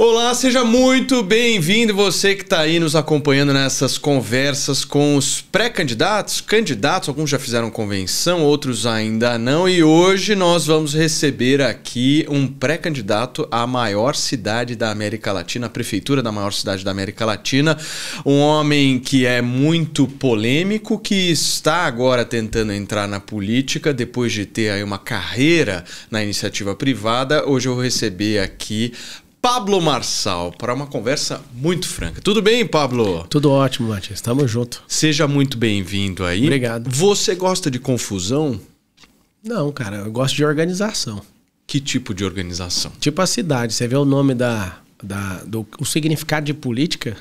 Olá, seja muito bem-vindo você que está aí nos acompanhando nessas conversas com os pré-candidatos, candidatos, alguns já fizeram convenção, outros ainda não, e hoje nós vamos receber aqui um pré-candidato à maior cidade da América Latina, a prefeitura da maior cidade da América Latina, um homem que é muito polêmico, que está agora tentando entrar na política depois de ter aí uma carreira na iniciativa privada. Hoje eu vou receber aqui Pablo Marçal para uma conversa muito franca. Tudo bem, Pablo? Tudo ótimo, Matias. Tamo junto. Seja muito bem-vindo aí. Obrigado. Você gosta de confusão? Não, cara, eu gosto de organização. Que tipo de organização? Tipo a cidade. Você vê o nome da. da do, o significado de política,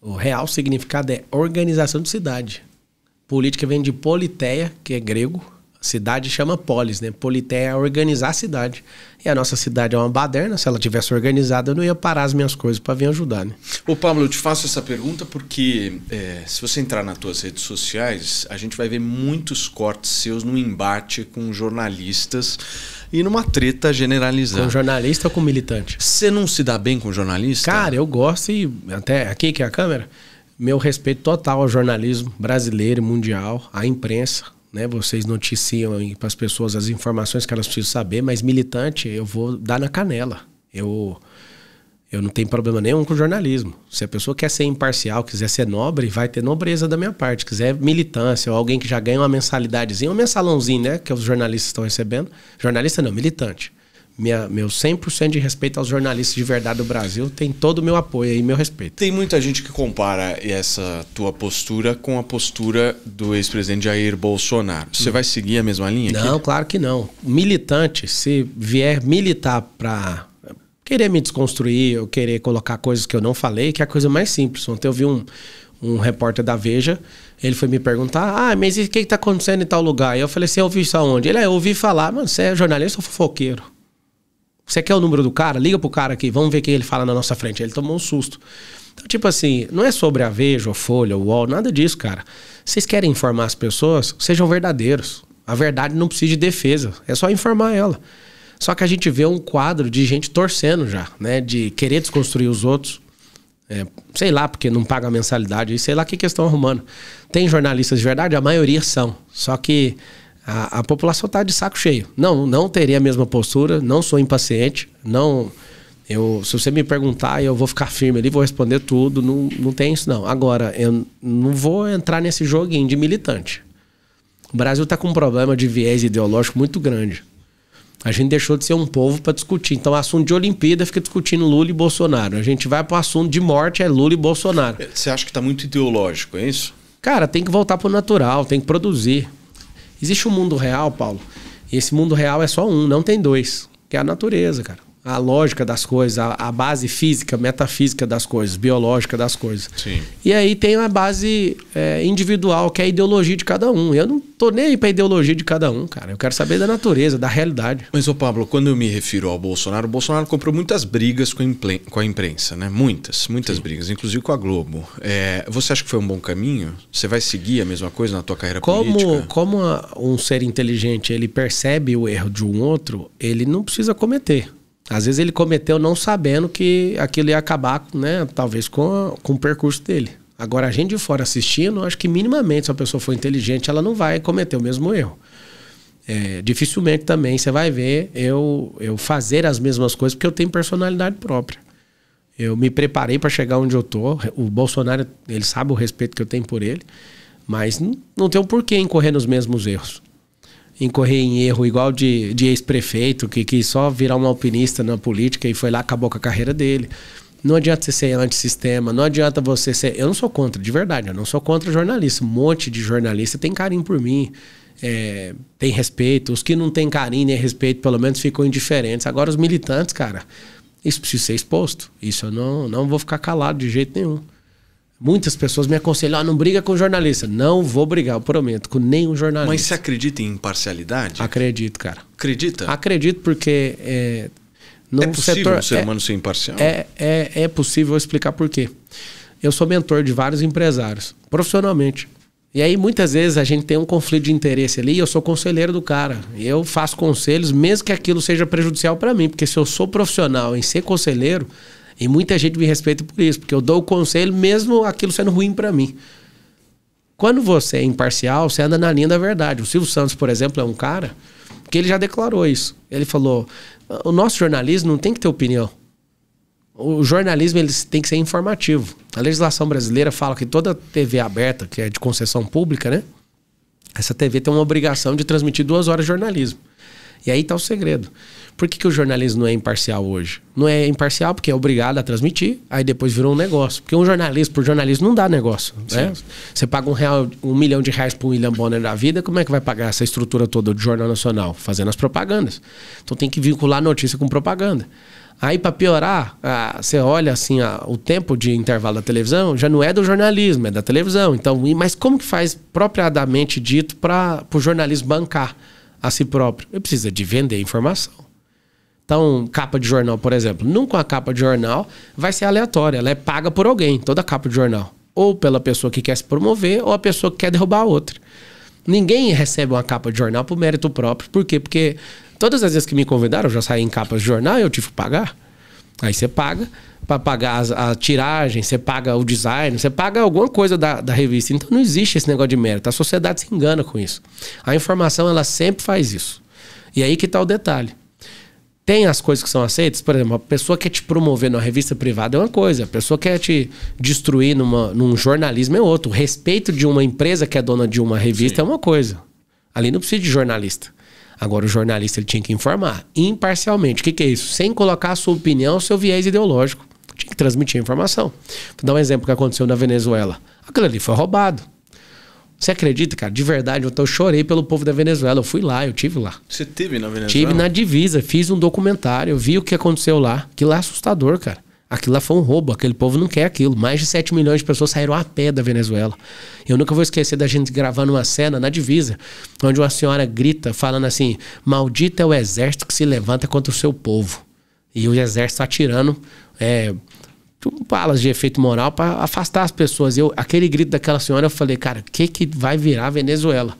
o real significado é organização de cidade. Política vem de politeia, que é grego, Cidade chama polis, né? Politéia é organizar a cidade. E a nossa cidade é uma baderna. Se ela tivesse organizada, eu não ia parar as minhas coisas para vir ajudar, né? Ô, Pablo, eu te faço essa pergunta porque é, se você entrar nas tuas redes sociais, a gente vai ver muitos cortes seus no embate com jornalistas e numa treta generalizada. Com jornalista ou com militante? Você não se dá bem com jornalista? Cara, eu gosto e até aqui que é a câmera meu respeito total ao jornalismo brasileiro e mundial, à imprensa né? Vocês noticiam para as pessoas as informações que elas precisam saber, mas militante eu vou dar na canela. Eu eu não tenho problema nenhum com o jornalismo. Se a pessoa quer ser imparcial, quiser ser nobre, vai ter nobreza da minha parte. Quiser militância ou alguém que já ganha uma mensalidadezinha, um mensalãozinho, né? Que os jornalistas estão recebendo. Jornalista não, militante minha, meu 100% de respeito aos jornalistas de verdade do Brasil, tem todo o meu apoio e meu respeito. Tem muita gente que compara essa tua postura com a postura do ex-presidente Jair Bolsonaro. Você hum. vai seguir a mesma linha? Não, aqui? claro que não. Militante, se vier militar para querer me desconstruir ou querer colocar coisas que eu não falei, que é a coisa mais simples. Ontem eu vi um, um repórter da Veja, ele foi me perguntar: ah, mas o que está acontecendo em tal lugar? E eu falei: você ouviu isso aonde? Ele, é, eu ouvi falar, mano, você é jornalista ou fofoqueiro? Você quer o número do cara? Liga pro cara aqui, vamos ver o que ele fala na nossa frente. Ele tomou um susto. Então, tipo assim, não é sobre a Veja, a Folha, o UOL, nada disso, cara. Vocês querem informar as pessoas? Sejam verdadeiros. A verdade não precisa de defesa, é só informar ela. Só que a gente vê um quadro de gente torcendo já, né? De querer desconstruir os outros. É, sei lá, porque não paga a mensalidade, sei lá que questão arrumando. Tem jornalistas de verdade? A maioria são. Só que a, a população está de saco cheio. Não, não teria a mesma postura, não sou impaciente, não. Eu, se você me perguntar, eu vou ficar firme ali, vou responder tudo. Não, não tem isso, não. Agora, eu não vou entrar nesse joguinho de militante. O Brasil está com um problema de viés ideológico muito grande. A gente deixou de ser um povo para discutir. Então, assunto de Olimpíada fica discutindo Lula e Bolsonaro. A gente vai para o assunto de morte, é Lula e Bolsonaro. Você acha que está muito ideológico, é isso? Cara, tem que voltar para o natural, tem que produzir. Existe um mundo real, Paulo. E esse mundo real é só um, não tem dois. Que é a natureza, cara a lógica das coisas, a, a, base física, metafísica das coisas, biológica das coisas. Sim. E aí tem a base é, individual, que é a ideologia de cada um. Eu não tô nem aí ideologia de cada um, cara. Eu quero saber da natureza, da realidade. Mas, ô Pablo, quando eu me refiro ao Bolsonaro, o Bolsonaro comprou muitas brigas com, com a imprensa, né? Muitas, muitas Sim. brigas, inclusive com a Globo. É, você acha que foi um bom caminho? Você vai seguir a mesma coisa na tua carreira como, política? Como a, um ser inteligente, ele percebe o erro de um outro, ele não precisa cometer. Às vezes ele cometeu não sabendo que aquilo ia acabar, né? Talvez com, com o percurso dele. Agora, a gente de fora assistindo, acho que minimamente, se a pessoa for inteligente, ela não vai cometer o mesmo erro. É, dificilmente também você vai ver eu, eu fazer as mesmas coisas, porque eu tenho personalidade própria. Eu me preparei para chegar onde eu tô. O Bolsonaro, ele sabe o respeito que eu tenho por ele, mas não, tem um porquê incorrer nos mesmos erros incorrer em erro igual de, de ex-prefeito, que quis só virar um alpinista na política e foi lá, acabou com a carreira dele. Não adianta você ser antissistema, não adianta você ser. Eu não sou contra, de verdade, eu não sou contra jornalista. Um monte de jornalista tem carinho por mim, é, tem respeito. Os que não têm carinho nem respeito, pelo menos ficam indiferentes. Agora, os militantes, cara, isso precisa ser exposto. Isso eu não, não vou ficar calado de jeito nenhum. Muitas pessoas me aconselham, ah, não briga com jornalista. Não vou brigar, eu prometo, com nenhum jornalista. Mas você acredita em imparcialidade? Acredito, cara. Acredita? Acredito porque... É, é possível setor, um ser é, humano ser imparcial? É, é, é possível explicar por quê. Eu sou mentor de vários empresários, profissionalmente. E aí, muitas vezes, a gente tem um conflito de interesse ali. Eu sou conselheiro do cara. Eu faço conselhos, mesmo que aquilo seja prejudicial para mim. Porque se eu sou profissional em ser conselheiro, e muita gente me respeita por isso, porque eu dou o conselho mesmo aquilo sendo ruim para mim. Quando você é imparcial, você anda na linha da verdade. O Silvio Santos, por exemplo, é um cara que ele já declarou isso. Ele falou: o nosso jornalismo não tem que ter opinião. O jornalismo ele tem que ser informativo. A legislação brasileira fala que toda TV aberta, que é de concessão pública, né? Essa TV tem uma obrigação de transmitir duas horas de jornalismo. E aí está o segredo. Por que, que o jornalismo não é imparcial hoje? Não é imparcial porque é obrigado a transmitir, aí depois virou um negócio. Porque um jornalista por jornalista não dá negócio. Né? Você paga um, real, um milhão de reais para um William Bonner da vida, como é que vai pagar essa estrutura toda do Jornal Nacional? Fazendo as propagandas. Então tem que vincular notícia com propaganda. Aí, para piorar, ah, você olha assim ah, o tempo de intervalo da televisão já não é do jornalismo, é da televisão. Então, mas como que faz propriamente dito para o jornalismo bancar? a si próprio? Ele precisa de vender informação. Então, capa de jornal, por exemplo, nunca uma capa de jornal vai ser aleatória, ela é paga por alguém, toda capa de jornal. Ou pela pessoa que quer se promover, ou a pessoa que quer derrubar a outra. Ninguém recebe uma capa de jornal por mérito próprio. Por quê? Porque todas as vezes que me convidaram, eu já saí em capas de jornal e eu tive que pagar. Aí você paga para pagar as, a tiragem, você paga o design, você paga alguma coisa da, da revista. Então não existe esse negócio de mérito. A sociedade se engana com isso. A informação ela sempre faz isso. E aí que está o detalhe. Tem as coisas que são aceitas, por exemplo, a pessoa quer te promover numa revista privada é uma coisa, a pessoa quer te destruir numa, num jornalismo é outra. O respeito de uma empresa que é dona de uma revista Sim. é uma coisa. Ali não precisa de jornalista. Agora, o jornalista ele tinha que informar imparcialmente. O que, que é isso? Sem colocar a sua opinião, seu viés ideológico. Tinha que transmitir a informação. Vou dar um exemplo que aconteceu na Venezuela. Aquilo ali foi roubado. Você acredita, cara? De verdade, eu chorei pelo povo da Venezuela. Eu fui lá, eu tive lá. Você teve na Venezuela? Tive na divisa, fiz um documentário, vi o que aconteceu lá. Que lá é assustador, cara. Aquilo lá foi um roubo, aquele povo não quer aquilo. Mais de 7 milhões de pessoas saíram a pé da Venezuela. Eu nunca vou esquecer da gente gravando uma cena na divisa, onde uma senhora grita, falando assim: Maldito é o exército que se levanta contra o seu povo. E o exército atirando é, balas de efeito moral para afastar as pessoas. Eu, aquele grito daquela senhora, eu falei: Cara, o que, que vai virar a Venezuela?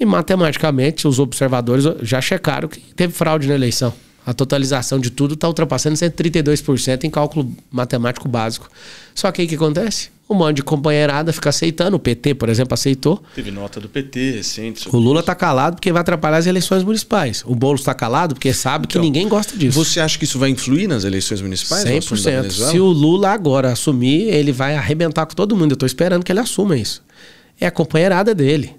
E matematicamente, os observadores já checaram que teve fraude na eleição. A totalização de tudo está ultrapassando 132% em cálculo matemático básico. Só que aí o que acontece? Um monte de companheirada fica aceitando. O PT, por exemplo, aceitou. Teve nota do PT recente. O Lula está calado porque vai atrapalhar as eleições municipais. O Boulos está calado porque sabe então, que ninguém gosta disso. Você acha que isso vai influir nas eleições municipais? 100%. Se o Lula agora assumir, ele vai arrebentar com todo mundo. Eu estou esperando que ele assuma isso. É a companheirada dele.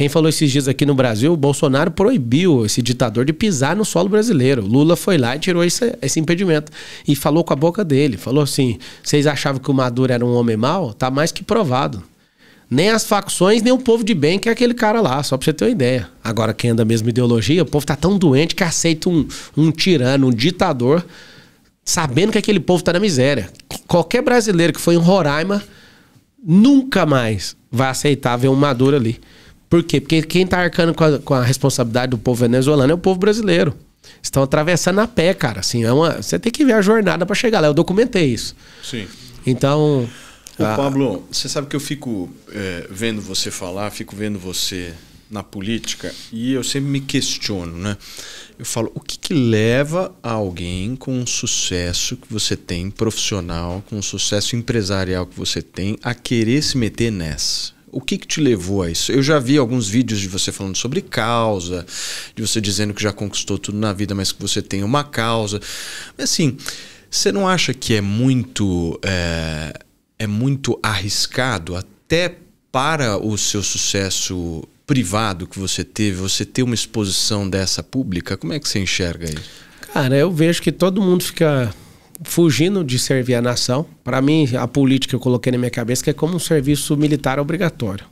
Quem falou esses dias aqui no Brasil, o Bolsonaro proibiu esse ditador de pisar no solo brasileiro. Lula foi lá e tirou esse, esse impedimento. E falou com a boca dele. Falou assim: vocês achavam que o Maduro era um homem mau? Tá mais que provado. Nem as facções, nem o povo de bem que é aquele cara lá, só pra você ter uma ideia. Agora, quem anda mesmo ideologia, o povo tá tão doente que aceita um, um tirano, um ditador, sabendo que aquele povo tá na miséria. Qualquer brasileiro que foi em Roraima nunca mais vai aceitar ver um Maduro ali. Por quê? Porque quem está arcando com a, com a responsabilidade do povo venezuelano é o povo brasileiro estão atravessando a pé, cara. Assim, é uma, você tem que ver a jornada para chegar lá. Eu documentei isso. Sim. Então. Ô, a... Pablo, você sabe que eu fico é, vendo você falar, fico vendo você na política e eu sempre me questiono, né? Eu falo, o que, que leva alguém com o um sucesso que você tem profissional, com o um sucesso empresarial que você tem, a querer se meter nessa? O que, que te levou a isso? Eu já vi alguns vídeos de você falando sobre causa, de você dizendo que já conquistou tudo na vida, mas que você tem uma causa. Mas assim, você não acha que é muito, é, é muito arriscado até para o seu sucesso privado que você teve, você ter uma exposição dessa pública? Como é que você enxerga isso? Cara, eu vejo que todo mundo fica fugindo de servir a nação. Para mim, a política que eu coloquei na minha cabeça que é como um serviço militar obrigatório.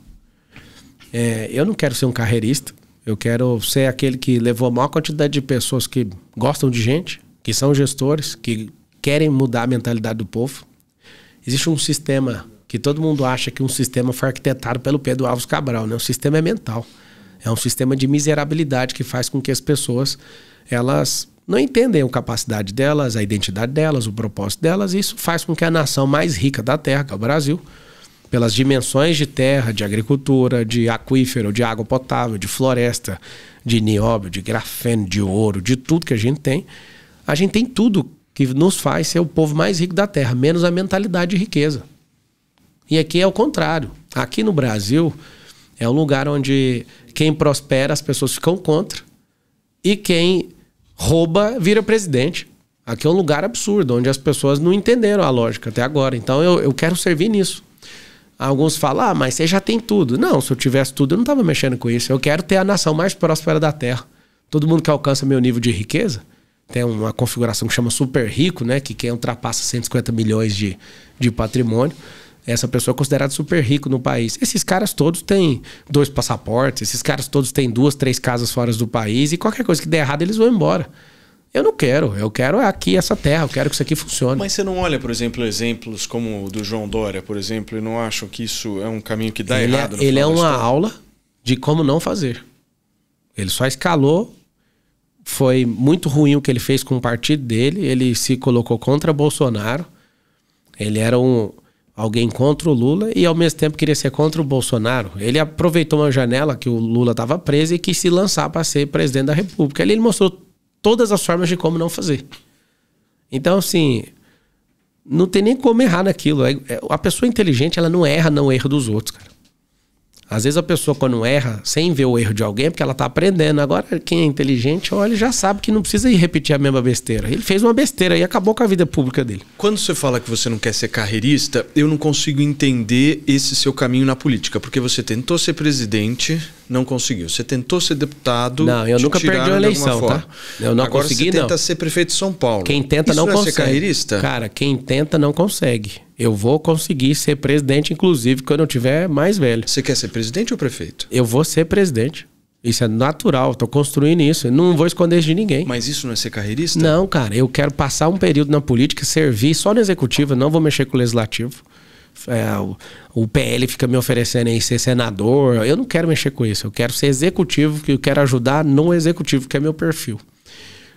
É, eu não quero ser um carreirista. Eu quero ser aquele que levou a maior quantidade de pessoas que gostam de gente, que são gestores, que querem mudar a mentalidade do povo. Existe um sistema que todo mundo acha que um sistema foi arquitetado pelo Pedro Alves Cabral, né? O sistema é mental. É um sistema de miserabilidade que faz com que as pessoas elas não entendem a capacidade delas, a identidade delas, o propósito delas. E isso faz com que a nação mais rica da Terra, que é o Brasil, pelas dimensões de terra, de agricultura, de aquífero, de água potável, de floresta, de nióbio, de grafeno, de ouro, de tudo que a gente tem, a gente tem tudo que nos faz ser o povo mais rico da Terra, menos a mentalidade de riqueza. E aqui é o contrário. Aqui no Brasil é um lugar onde quem prospera as pessoas ficam contra e quem rouba, vira presidente. Aqui é um lugar absurdo, onde as pessoas não entenderam a lógica até agora. Então eu, eu quero servir nisso. Alguns falam, ah, mas você já tem tudo. Não, se eu tivesse tudo, eu não estava mexendo com isso. Eu quero ter a nação mais próspera da Terra. Todo mundo que alcança meu nível de riqueza tem uma configuração que chama super rico, né? Que quem ultrapassa 150 milhões de, de patrimônio essa pessoa é considerada super rico no país. Esses caras todos têm dois passaportes, esses caras todos têm duas, três casas fora do país e qualquer coisa que der errado eles vão embora. Eu não quero, eu quero é aqui essa terra, eu quero que isso aqui funcione. Mas você não olha, por exemplo, exemplos como o do João Dória, por exemplo, e não acha que isso é um caminho que dá ele é errado? É, ele é uma aula de como não fazer. Ele só escalou foi muito ruim o que ele fez com o partido dele. Ele se colocou contra Bolsonaro. Ele era um alguém contra o Lula e ao mesmo tempo queria ser contra o Bolsonaro. Ele aproveitou uma janela que o Lula estava preso e quis se lançar para ser presidente da República. Ali ele mostrou todas as formas de como não fazer. Então, assim, não tem nem como errar naquilo. É, é, a pessoa inteligente, ela não erra, não erra dos outros, cara. Às vezes a pessoa, quando erra, sem ver o erro de alguém, porque ela está aprendendo. Agora, quem é inteligente, olha, já sabe que não precisa ir repetir a mesma besteira. Ele fez uma besteira e acabou com a vida pública dele. Quando você fala que você não quer ser carreirista, eu não consigo entender esse seu caminho na política, porque você tentou ser presidente não conseguiu. Você tentou ser deputado. Não, eu nunca perdi uma eleição, tá? Eu não Agora consegui, você tenta não. ser prefeito de São Paulo. Quem tenta Isso não é consegue. Ser carreirista? Cara, quem tenta não consegue. Eu vou conseguir ser presidente, inclusive, quando eu tiver mais velho. Você quer ser presidente ou prefeito? Eu vou ser presidente. Isso é natural, estou construindo isso. Não vou esconder isso de ninguém. Mas isso não é ser carreirista? Não, cara. Eu quero passar um período na política, servir só no executivo, não vou mexer com o legislativo é, o PL fica me oferecendo aí ser senador. Eu não quero mexer com isso. Eu quero ser executivo, que eu quero ajudar no executivo, que é meu perfil.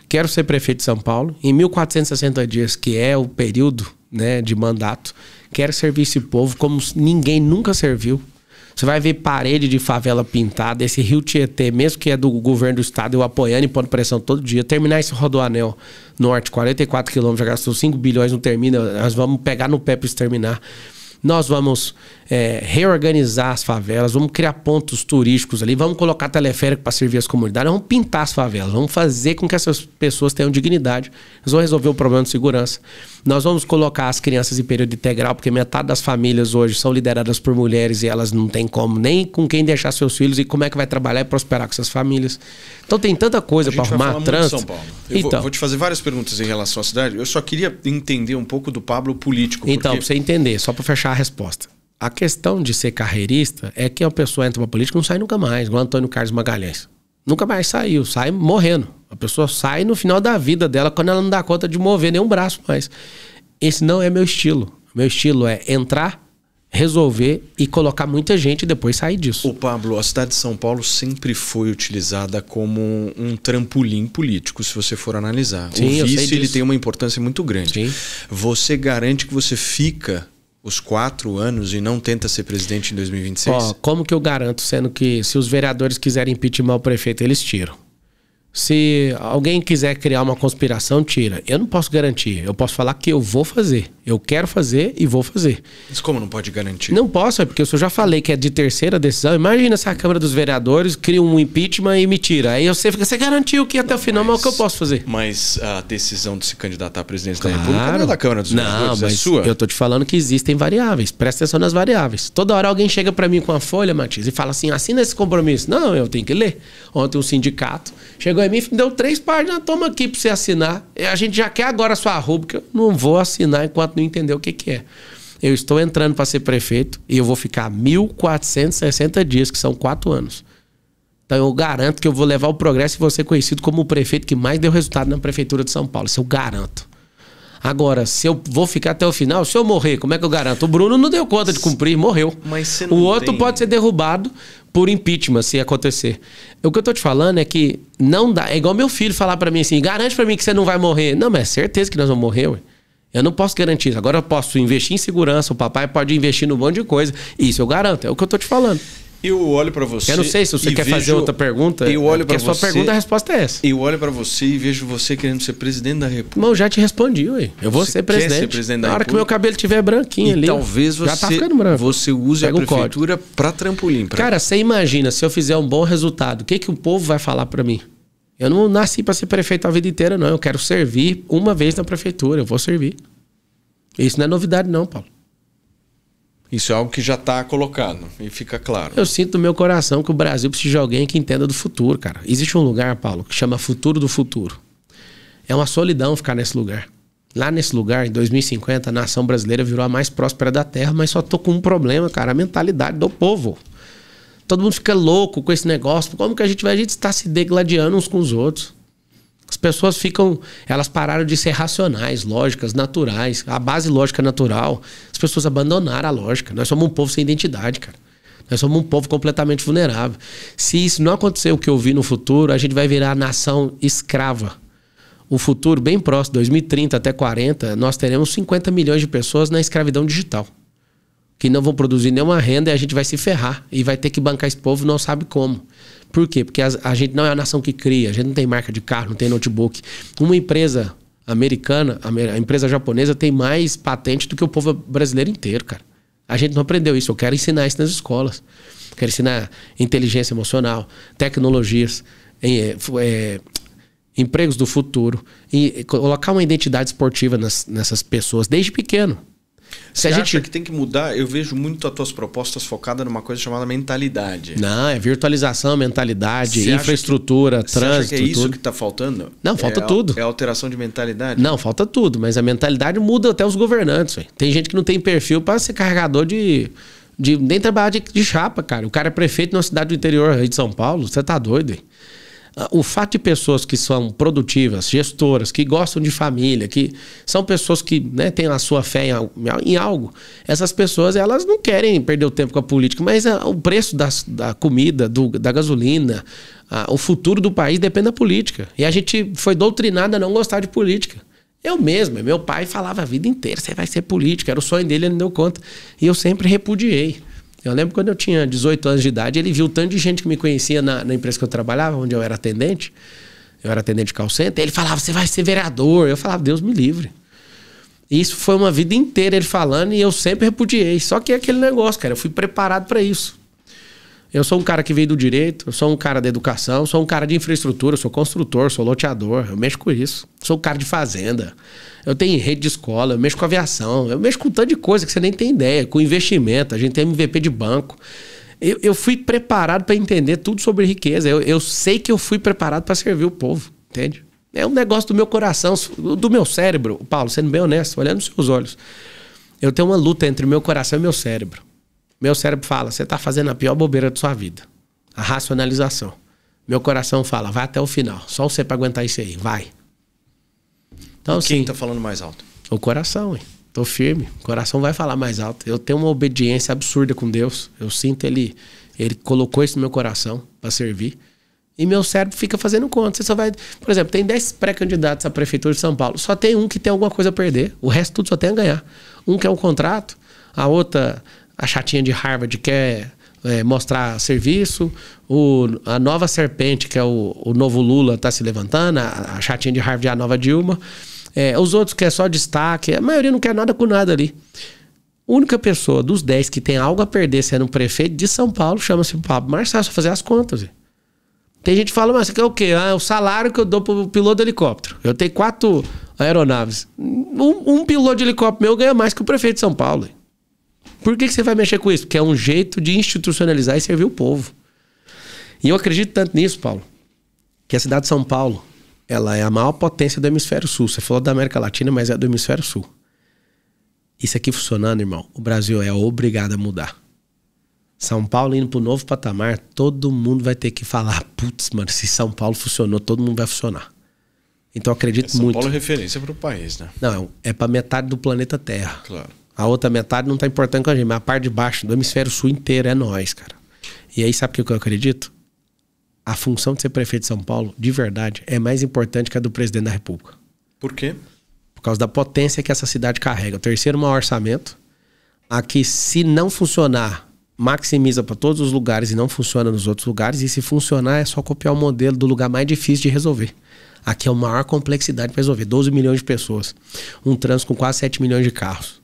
Quero ser prefeito de São Paulo. Em 1460 dias, que é o período né, de mandato, quero servir esse povo como ninguém nunca serviu. Você vai ver parede de favela pintada, esse Rio Tietê, mesmo que é do governo do estado, eu apoiando e pondo pressão todo dia. Terminar esse rodoanel norte, 44 quilômetros, já gastou 5 bilhões, não termina. Nós vamos pegar no pé para exterminar. Nós vamos é, reorganizar as favelas, vamos criar pontos turísticos ali, vamos colocar teleférico para servir as comunidades, vamos pintar as favelas, vamos fazer com que essas pessoas tenham dignidade. eles vão resolver o problema de segurança. Nós vamos colocar as crianças em período integral, porque metade das famílias hoje são lideradas por mulheres e elas não têm como nem com quem deixar seus filhos e como é que vai trabalhar e prosperar com essas famílias. Então tem tanta coisa para arrumar trânsito. São Paulo. Eu então, vou, vou, te fazer várias perguntas em relação à cidade. Eu só queria entender um pouco do Pablo político. Então, porque... para você entender, só para fechar a resposta. A questão de ser carreirista é que a pessoa entra para política e não sai nunca mais. O Antônio Carlos Magalhães. Nunca mais saiu, sai morrendo. A pessoa sai no final da vida dela quando ela não dá conta de mover nenhum braço mais. Esse não é meu estilo. Meu estilo é entrar, resolver e colocar muita gente e depois sair disso. O Pablo, a cidade de São Paulo sempre foi utilizada como um trampolim político, se você for analisar. Sim, o vice ele tem uma importância muito grande. Sim. Você garante que você fica os quatro anos e não tenta ser presidente em 2026? como que eu garanto, sendo que se os vereadores quiserem impeachment o prefeito, eles tiram. Se alguém quiser criar uma conspiração, tira. Eu não posso garantir. Eu posso falar que eu vou fazer. Eu quero fazer e vou fazer. Mas como não pode garantir? Não posso, é porque eu já falei que é de terceira decisão. Imagina se a Câmara dos Vereadores cria um impeachment e me tira. Aí você fica, você garantiu que até não, o final, mas, é o que eu posso fazer? Mas a decisão de se candidatar à presidência claro. da República não é da Câmara dos não, Vereadores, é mas é sua. Eu tô te falando que existem variáveis. Presta atenção nas variáveis. Toda hora alguém chega para mim com a folha, Matias, e fala assim: assina esse compromisso. Não, eu tenho que ler. Ontem um sindicato chegou em mim e deu três páginas, toma aqui para você assinar. A gente já quer agora a sua rubrica. não vou assinar enquanto não entender o que, que é. Eu estou entrando para ser prefeito e eu vou ficar 1.460 dias, que são quatro anos. Então eu garanto que eu vou levar o progresso e vou ser conhecido como o prefeito que mais deu resultado na prefeitura de São Paulo. Isso eu garanto. Agora, se eu vou ficar até o final, se eu morrer, como é que eu garanto? O Bruno não deu conta de cumprir, morreu. o outro tem... pode ser derrubado por impeachment, se acontecer. O que eu tô te falando é que não dá. É igual meu filho falar para mim assim: garante para mim que você não vai morrer. Não, mas é certeza que nós vamos morrer, ué. Eu não posso garantir isso. Agora eu posso investir em segurança, o papai pode investir num monte de coisa. Isso eu garanto, é o que eu estou te falando. Eu olho para você. Eu não sei se você quer vejo... fazer outra pergunta. Eu olho é para você. a sua pergunta, a resposta é essa. Eu olho para você e vejo você querendo ser presidente da República. Não, já te respondi, ué. Eu vou você ser presidente. Ser presidente da Na hora que meu cabelo tiver branquinho e ali. Talvez você. Já tá ficando branco. Você use Pega a prefeitura para trampolim. Pra... Cara, você imagina se eu fizer um bom resultado, o que que o povo vai falar para mim? Eu não nasci para ser prefeito a vida inteira, não. Eu quero servir uma vez na prefeitura. Eu vou servir. Isso não é novidade, não, Paulo. Isso é algo que já está colocado e fica claro. Eu sinto no meu coração que o Brasil precisa de alguém que entenda do futuro, cara. Existe um lugar, Paulo, que chama Futuro do Futuro. É uma solidão ficar nesse lugar. Lá nesse lugar, em 2050, a nação brasileira virou a mais próspera da Terra, mas só tô com um problema, cara, a mentalidade do povo. Todo mundo fica louco com esse negócio. Como que a gente vai? A gente está se degladiando uns com os outros. As pessoas ficam. Elas pararam de ser racionais, lógicas, naturais. A base lógica natural. As pessoas abandonaram a lógica. Nós somos um povo sem identidade, cara. Nós somos um povo completamente vulnerável. Se isso não acontecer, o que eu vi no futuro, a gente vai virar nação escrava. O futuro, bem próximo, 2030 até 40, nós teremos 50 milhões de pessoas na escravidão digital que não vão produzir nenhuma renda e a gente vai se ferrar e vai ter que bancar esse povo, não sabe como. Por quê? Porque a, a gente não é a nação que cria, a gente não tem marca de carro, não tem notebook. Uma empresa americana, a empresa japonesa tem mais patente do que o povo brasileiro inteiro, cara. A gente não aprendeu isso. Eu quero ensinar isso nas escolas. Quero ensinar inteligência emocional, tecnologias, é, empregos do futuro, e colocar uma identidade esportiva nas, nessas pessoas desde pequeno. Se Você a gente acha que tem que mudar, eu vejo muito as tuas propostas focadas numa coisa chamada mentalidade. Não, é virtualização, mentalidade, Você infraestrutura, que... trânsito. Você acha que é isso tudo. que está faltando? Não, falta é, tudo. É alteração de mentalidade? Não, falta tudo, mas a mentalidade muda até os governantes. Véio. Tem gente que não tem perfil para ser carregador de de nem trabalhar de, de, chapa, cara. O cara é prefeito de uma cidade do interior aí de São Paulo. Você tá doido, hein? Ah, o fato de pessoas que são produtivas, gestoras, que gostam de família, que são pessoas que né, têm a sua fé em, algo, essas pessoas elas não querem perder o tempo com a política, mas a, ah, o preço das, da comida, do, da gasolina, a, ah, o futuro do país depende da política. E a gente foi doutrinado a não gostar de política. Eu mesmo, meu pai falava a vida inteira, você vai ser político, era o sonho dele, ele não deu conta. E eu sempre repudiei. Eu lembro quando eu tinha 18 anos de idade, ele viu o tanto de gente que me conhecia na, na empresa que eu trabalhava, onde eu era atendente. Eu era atendente de call Ele falava, você vai ser vereador. Eu falava, Deus me livre. E isso foi uma vida inteira ele falando e eu sempre repudiei. Só que é aquele negócio, cara. Eu fui preparado para isso. Eu sou um cara que veio do direito, eu sou um cara da educação, sou um cara de infraestrutura, sou construtor, sou loteador, eu mexo com isso. Sou um cara de fazenda, eu tenho rede de escola, eu mexo com aviação, eu mexo com um tanto de coisa que você nem tem ideia, com investimento, a gente tem MVP de banco. Eu, eu fui preparado para entender tudo sobre riqueza, eu, eu sei que eu fui preparado para servir o povo, entende? É um negócio do meu coração, do meu cérebro, Paulo, sendo bem honesto, olhando nos seus olhos. Eu tenho uma luta entre meu coração e meu cérebro. Meu cérebro fala: você está fazendo a pior bobeira de sua vida. A racionalização. Meu coração fala: vai até o final. Só você para aguentar isso aí. Vai. Então, Quem está assim, falando mais alto? O coração, hein? Tô firme. O coração vai falar mais alto. Eu tenho uma obediência absurda com Deus. Eu sinto ele. Ele colocou isso no meu coração para servir. E meu cérebro fica fazendo conta. Você só vai. Por exemplo, tem 10 pré-candidatos à Prefeitura de São Paulo. Só tem um que tem alguma coisa a perder. O resto tudo só tem a ganhar. Um quer é um contrato, a outra a chatinha de Harvard quer é, mostrar serviço, o, a nova serpente, que é o, o novo Lula, está se levantando, a, a, chatinha de Harvard é a nova Dilma, é, os outros querem só destaque, a maioria não quer nada com nada ali. Única pessoa dos 10 que tem algo a perder sendo um prefeito de São Paulo chama-se Pablo Marçal, só fazer as contas. Tem gente que fala, mas é o quê? Ah, é o salário que eu dou pro piloto de helicóptero. Eu tenho quatro aeronaves. Um, um piloto de helicóptero meu ganha mais que o prefeito de São Paulo. Por que, que você vai mexer com isso? Porque é um jeito de institucionalizar e servir o povo. E eu acredito tanto nisso, Paulo, que a cidade de São Paulo, ela é a maior potência do hemisfério sul. Você falou da América Latina, mas é do hemisfério sul. Isso aqui funcionando, irmão, o Brasil é obrigado a mudar. São Paulo indo pro novo patamar, todo mundo vai ter que falar, putz, mano, se São Paulo funcionou, todo mundo vai funcionar. Então acredito é São muito. São Paulo é referência para o país, né? Não, é, é para metade do planeta Terra. Claro. A outra metade não tá importando com a gente, mas a parte de baixo do hemisfério sul inteiro é nós, cara. E aí, sabe o que eu acredito? A função de ser prefeito de São Paulo, de verdade, é mais importante que a do presidente da República. Por quê? Por causa da potência que essa cidade carrega. O terceiro maior orçamento. Aqui, se não funcionar, maximiza para todos os lugares e não funciona nos outros lugares. E se funcionar, é só copiar o modelo do lugar mais difícil de resolver. Aqui é a maior complexidade para resolver. 12 milhões de pessoas. Um trânsito com quase 7 milhões de carros.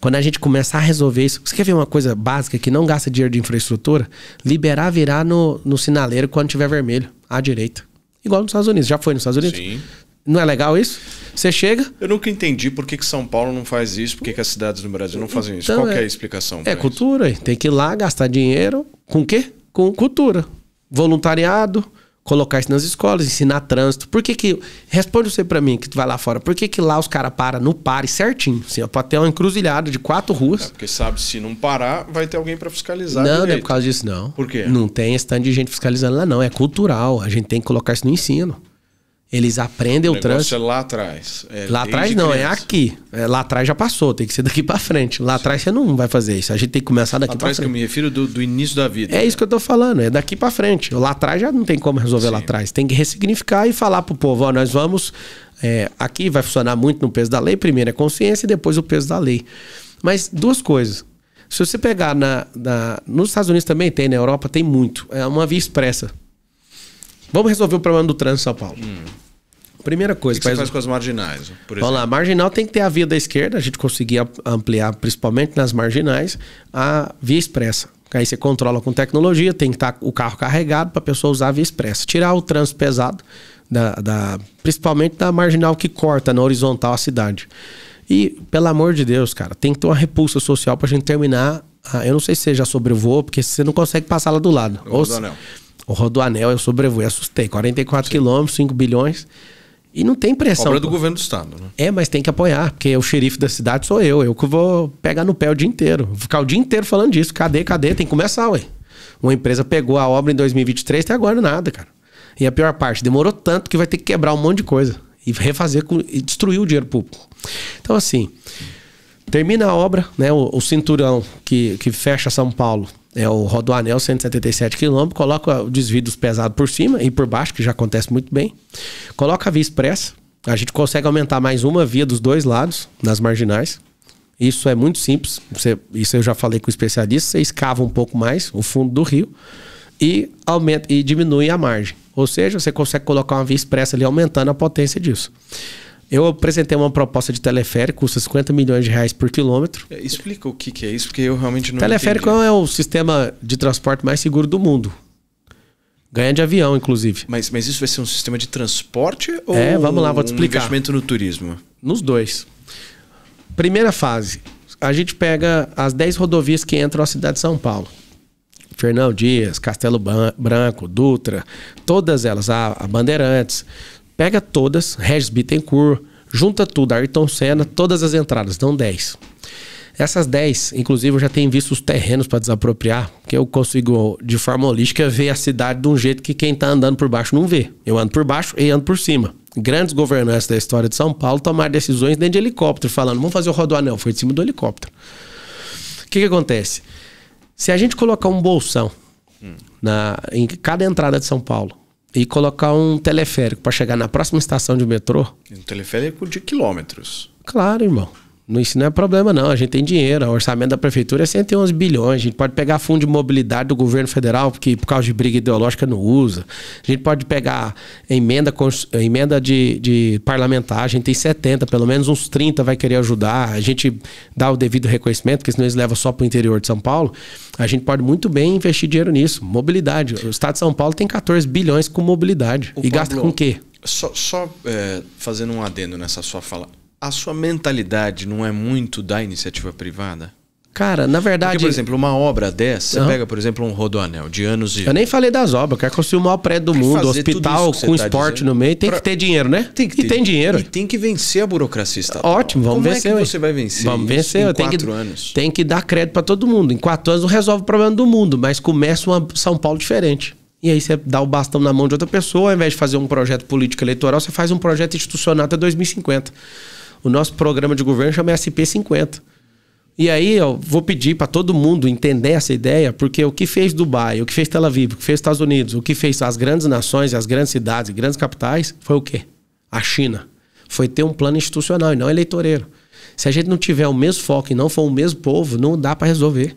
Quando a gente começar a resolver isso, você quer ver uma coisa básica que não gasta dinheiro de infraestrutura? Liberar virar no, no sinaleiro quando tiver vermelho, à direita. Igual nos Estados Unidos. Já foi nos Estados Unidos? Sim. Não é legal isso? Você chega. Eu nunca entendi por que, que São Paulo não faz isso, por que, que as cidades no Brasil não fazem isso. Então Qual é, é, a é- explicação? É cultura. Isso? Tem que ir lá gastar dinheiro com o quê? Com cultura. Voluntariado, colocar isso nas escolas, ensinar trânsito. Por que que... Responde você para mim, que tu vai lá fora. Por que que lá os caras param no pare certinho? Assim, ó, pode ter uma encruzilhada de quatro ruas. É porque sabe, se não parar, vai ter alguém para fiscalizar Não, direito. não é por causa disso, não. Por quê? Não tem stand de gente fiscalizando lá, não. É cultural. A gente tem que colocar isso no ensino. Eles aprendem o, o trânsito. É lá atrás. É lá atrás não, é criança. é aqui. É, lá atrás já passou, tem que ser daqui para frente. Lá Sim. atrás você não vai fazer isso. A gente tem que começar daqui para frente. que eu me refiro do, do, início da vida. É isso que eu tô falando, é daqui para frente. Lá atrás já não tem como resolver Sim. lá atrás. Tem que ressignificar e falar pro povo, ó, nós vamos é, aqui vai funcionar muito no peso da lei. Primeiro é consciência e depois o peso da lei. Mas duas coisas. Se você pegar na, na nos Estados Unidos também tem, na Europa tem muito. É uma via expressa. Vamos resolver o problema do trânsito em São Paulo. Hum. Primeira coisa. O que, que você faz com as marginais, por Vamos lá, marginal tem que ter a via da esquerda, a gente conseguir ampliar, principalmente nas marginais, a via expressa. Aí você controla com tecnologia, tem que estar tá o carro carregado para a pessoa usar a via expressa. Tirar o trânsito pesado, da, da, principalmente da marginal que corta na horizontal a cidade. E, pelo amor de Deus, cara, tem que ter uma repulsa social para a gente terminar. A, eu não sei se você já sobrevoou, porque você não consegue passar lá do lado. O rodoanel. o rodoanel eu eu assustei. 44 quilômetros, 5 bilhões. E não tem pressão. Obra do governo do estado, né? É, mas tem que apoiar, porque o xerife da cidade sou eu. Eu que vou pegar no pé o dia inteiro. Vou ficar o dia inteiro falando disso. Cadê, cadê? Tem que começar, ué. Uma empresa pegou a obra em 2023, até agora nada, cara. E a pior parte, demorou tanto que vai ter que quebrar um monte de coisa. E refazer e destruir o dinheiro público. Então, assim, termina a obra, né? O, o cinturão que, que fecha São Paulo é o rodoanel 177 km, coloca o desvio dos pesados por cima e por baixo, que já acontece muito bem. Coloca a via expressa. A gente consegue aumentar mais uma via dos dois lados, nas marginais. Isso é muito simples. Você, isso eu já falei com o especialista. Você escava um pouco mais o fundo do rio e aumenta e diminui a margem. Ou seja, você consegue colocar uma via expressa ali aumentando a potência disso. Eu apresentei uma proposta de teleférico, custa 50 milhões de reais por quilômetro. É, explica o que, que é isso, porque eu realmente não Teleférico entendi. é o sistema de transporte mais seguro do mundo. Ganha de avião, inclusive. Mas, mas isso vai ser um sistema de transporte ou é, vamos lá, vou te explicar. um investimento no turismo? Nos dois. Primeira fase. A gente pega as 10 rodovias que entram na cidade de São Paulo. Fernão Dias, Castelo Branco, Dutra, todas elas, a, a Bandeirantes. Pega todas, Regis Bittencourt, junta tudo, Ayrton Senna, todas as entradas, dão 10. Essas 10, inclusive, eu já tenho visto os terrenos para desapropriar, que eu consigo, de forma holística, ver a cidade de um jeito que quem está andando por baixo não vê. Eu ando por baixo e ando por cima. Grandes governantes da história de São Paulo tomaram decisões dentro de helicóptero, falando, vamos fazer o rodoanel. Foi de cima do helicóptero. O que, que acontece? Se a gente colocar um bolsão hum. na, em cada entrada de São Paulo, e colocar um teleférico para chegar na próxima estação de metrô. Um teleférico de quilômetros. Claro, irmão no isso não é problema, não. A gente tem dinheiro. O orçamento da prefeitura é 111 bilhões. A gente pode pegar fundo de mobilidade do governo federal, porque por causa de briga ideológica não usa. A gente pode pegar emenda, emenda de, de parlamentar. A gente tem 70, pelo menos uns 30 vai querer ajudar. A gente dá o devido reconhecimento, porque senão eles levam só para o interior de São Paulo. A gente pode muito bem investir dinheiro nisso. Mobilidade. O estado de São Paulo tem 14 bilhões com mobilidade. O e Pablo, gasta com o quê? Só, só é, fazendo um adendo nessa sua fala a sua mentalidade não é muito da iniciativa privada? Cara, na verdade. Porque, por exemplo, uma obra dessa, uhum. você pega, por exemplo, um rodoanel de anos e. Eu nem falei das obras, eu quero construir o maior prédio do mundo, hospital com tá esporte dizendo. no meio, tem pra... que ter dinheiro, né? Tem que ter. E tem dinheiro. E tem que vencer a burocracia estatal. Ótimo, vamos Como é vencer. Como é que você vai vencer? Vamos vencer, em eu quatro que, anos. Tem que dar crédito para todo mundo. Em quatro anos não resolve o problema do mundo, mas começa uma São Paulo diferente. E aí você dá o bastão na mão de outra pessoa, ao invés de fazer um projeto político eleitoral, você faz um projeto institucional até 2050. O nosso programa de governo chama SP50. E aí eu vou pedir para todo mundo entender essa ideia, porque o que fez Dubai, o que fez Tel Aviv, o que fez Estados Unidos, o que fez as grandes nações, as grandes cidades, grandes capitais, foi o quê? A China. Foi ter um plano institucional e não eleitoreiro. Se a gente não tiver o mesmo foco e não for o mesmo povo, não dá para resolver.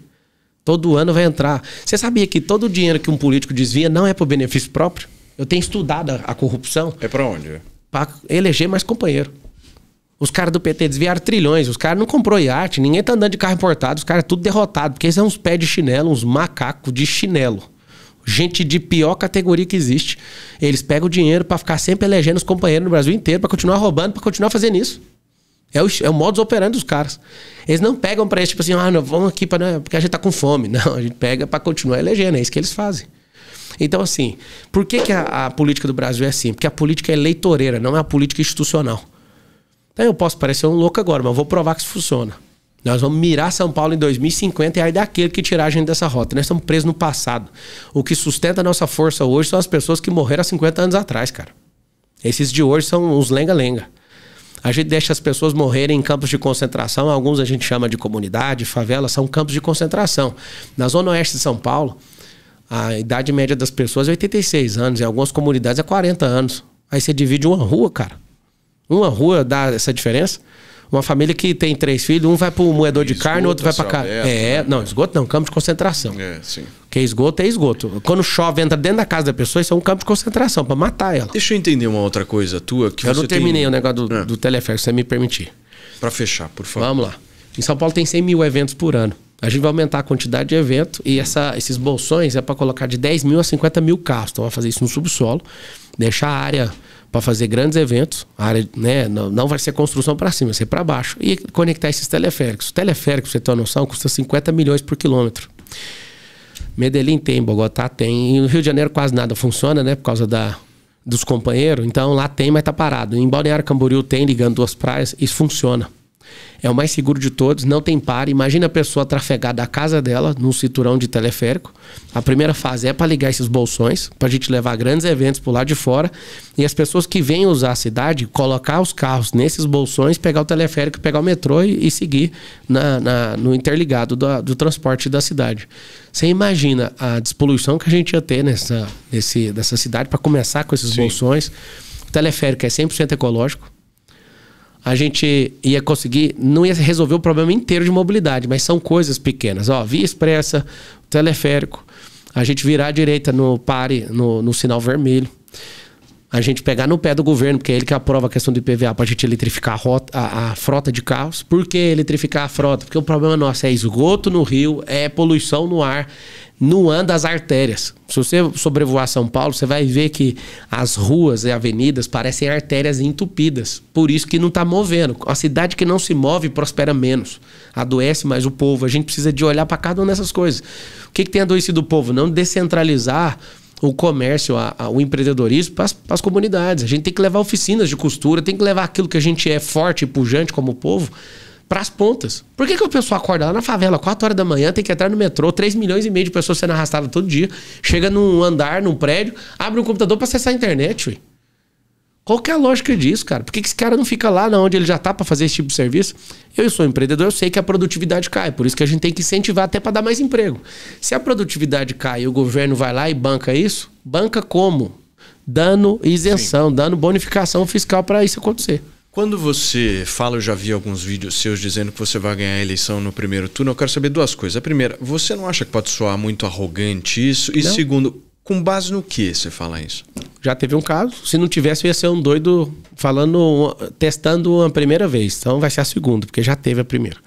Todo ano vai entrar. Você sabia que todo o dinheiro que um político desvia não é para benefício próprio? Eu tenho estudado a, a corrupção. É para onde? Para eleger mais companheiro. Os caras do PT desviaram trilhões, os caras não comprou iate, ninguém tá andando de carro importado, os caras tudo derrotado, porque eles são uns pés de chinelo, uns macacos de chinelo. Gente de pior categoria que existe. Eles pegam o dinheiro para ficar sempre elegendo os companheiros no Brasil inteiro, para continuar roubando, para continuar fazendo isso. É o, é o modus operandi dos caras. Eles não pegam para eles, tipo assim, ah, não, vamos aqui pra, né, porque a gente tá com fome. Não, a gente pega para continuar elegendo, é isso que eles fazem. Então, assim, por que, que a, a política do Brasil é assim? Porque a política é eleitoreira, não é a política institucional. Eu posso parecer um louco agora, mas vou provar que isso funciona. Nós vamos mirar São Paulo em 2050 e aí daquele que tirar a gente dessa rota. Nós estamos presos no passado. O que sustenta a nossa força hoje são as pessoas que morreram há 50 anos atrás, cara. Esses de hoje são uns lenga-lenga. A gente deixa as pessoas morrerem em campos de concentração, alguns a gente chama de comunidade, favela, são campos de concentração. Na zona oeste de São Paulo, a idade média das pessoas é 86 anos, em algumas comunidades é 40 anos. Aí você divide uma rua, cara. Uma rua dá essa diferença. Uma família que tem três filhos, um vai pro moedor de carne, o outro vai pra cá. É, né? não, esgoto não, campo de concentração. É, sim. Porque esgoto é esgoto. Quando chove, entra dentro da casa da pessoa, isso é um campo de concentração, para matar ela. Deixa eu entender uma outra coisa tua. Que eu não terminei tem... o negócio do, ah. do teleférico, se você me permitir. Para fechar, por favor. Vamos lá. Em São Paulo tem 100 mil eventos por ano. A gente vai aumentar a quantidade de evento e essa, esses bolsões é para colocar de 10 mil a 50 mil carros. Então vai fazer isso no subsolo, deixar a área para fazer grandes eventos. A área, né, não, vai ser construção para cima, vai ser para baixo. E conectar esses teleféricos. O teleférico, você tem uma noção, custa 50 milhões por quilômetro. Medellín tem, Bogotá tem. E no Rio de Janeiro quase nada funciona, né? Por causa da, dos companheiros. Então lá tem, mas tá parado. Em Balneário Camboriú tem, ligando duas praias. Isso funciona. É o mais seguro de todos, não tem par. Imagina a pessoa trafegar da casa dela num cinturão de teleférico. A primeira fase é para ligar esses bolsões, para a gente levar grandes eventos o lá de fora. E as pessoas que vêm usar a cidade, colocar os carros nesses bolsões, pegar o teleférico, pegar o metrô e, e seguir na, na, no interligado do, do transporte da cidade. Você imagina a despoluição que a gente ia ter nessa, nesse, nessa cidade para começar com esses Sim. bolsões. O teleférico é 100% ecológico a gente ia conseguir, não ia resolver o problema inteiro de mobilidade, mas são coisas pequenas. Ó, via expressa, teleférico, a gente virar à direita no pare, no, no sinal vermelho a gente pegar no pé do governo, porque é ele que aprova a questão do IPVA para a gente eletrificar a, rota, a, a, frota de carros. Por que eletrificar a frota? Porque o problema nosso é esgoto no rio, é poluição no ar, não anda as artérias. Se você sobrevoar São Paulo, você vai ver que as ruas e avenidas parecem artérias entupidas. Por isso que não está movendo. A cidade que não se move prospera menos, adoece mais o povo. A gente precisa de olhar para cada uma dessas coisas. O que, que tem adoecido o povo? Não descentralizar o comércio, a, a, o empreendedorismo para as comunidades. A gente tem que levar oficinas de costura, tem que levar aquilo que a gente é forte e pujante como povo para as pontas. Por que, que o pessoal acorda lá na favela, 4 horas da manhã, tem que entrar no metrô, 3 milhões e meio de pessoas sendo arrastadas todo dia, chega num andar, num prédio, abre um computador para acessar a internet, ué. Qual que é a lógica disso, cara? Por que, que esse cara não fica lá na onde ele já tá para fazer esse tipo de serviço? Eu sou empreendedor, eu sei que a produtividade cai, por isso que a gente tem que incentivar até para dar mais emprego. Se a produtividade cai e o governo vai lá e banca isso, banca como? Dando isenção, Sim. dando bonificação fiscal para isso acontecer. Quando você fala, eu já vi alguns vídeos seus dizendo que você vai ganhar a eleição no primeiro turno, eu quero saber duas coisas. A primeira, você não acha que pode soar muito arrogante isso? E não. segundo, com base no que você fala isso? Já teve um caso. Se não tivesse, eu ia ser um doido falando, testando a primeira vez. Então vai ser a segunda, porque já teve a primeira.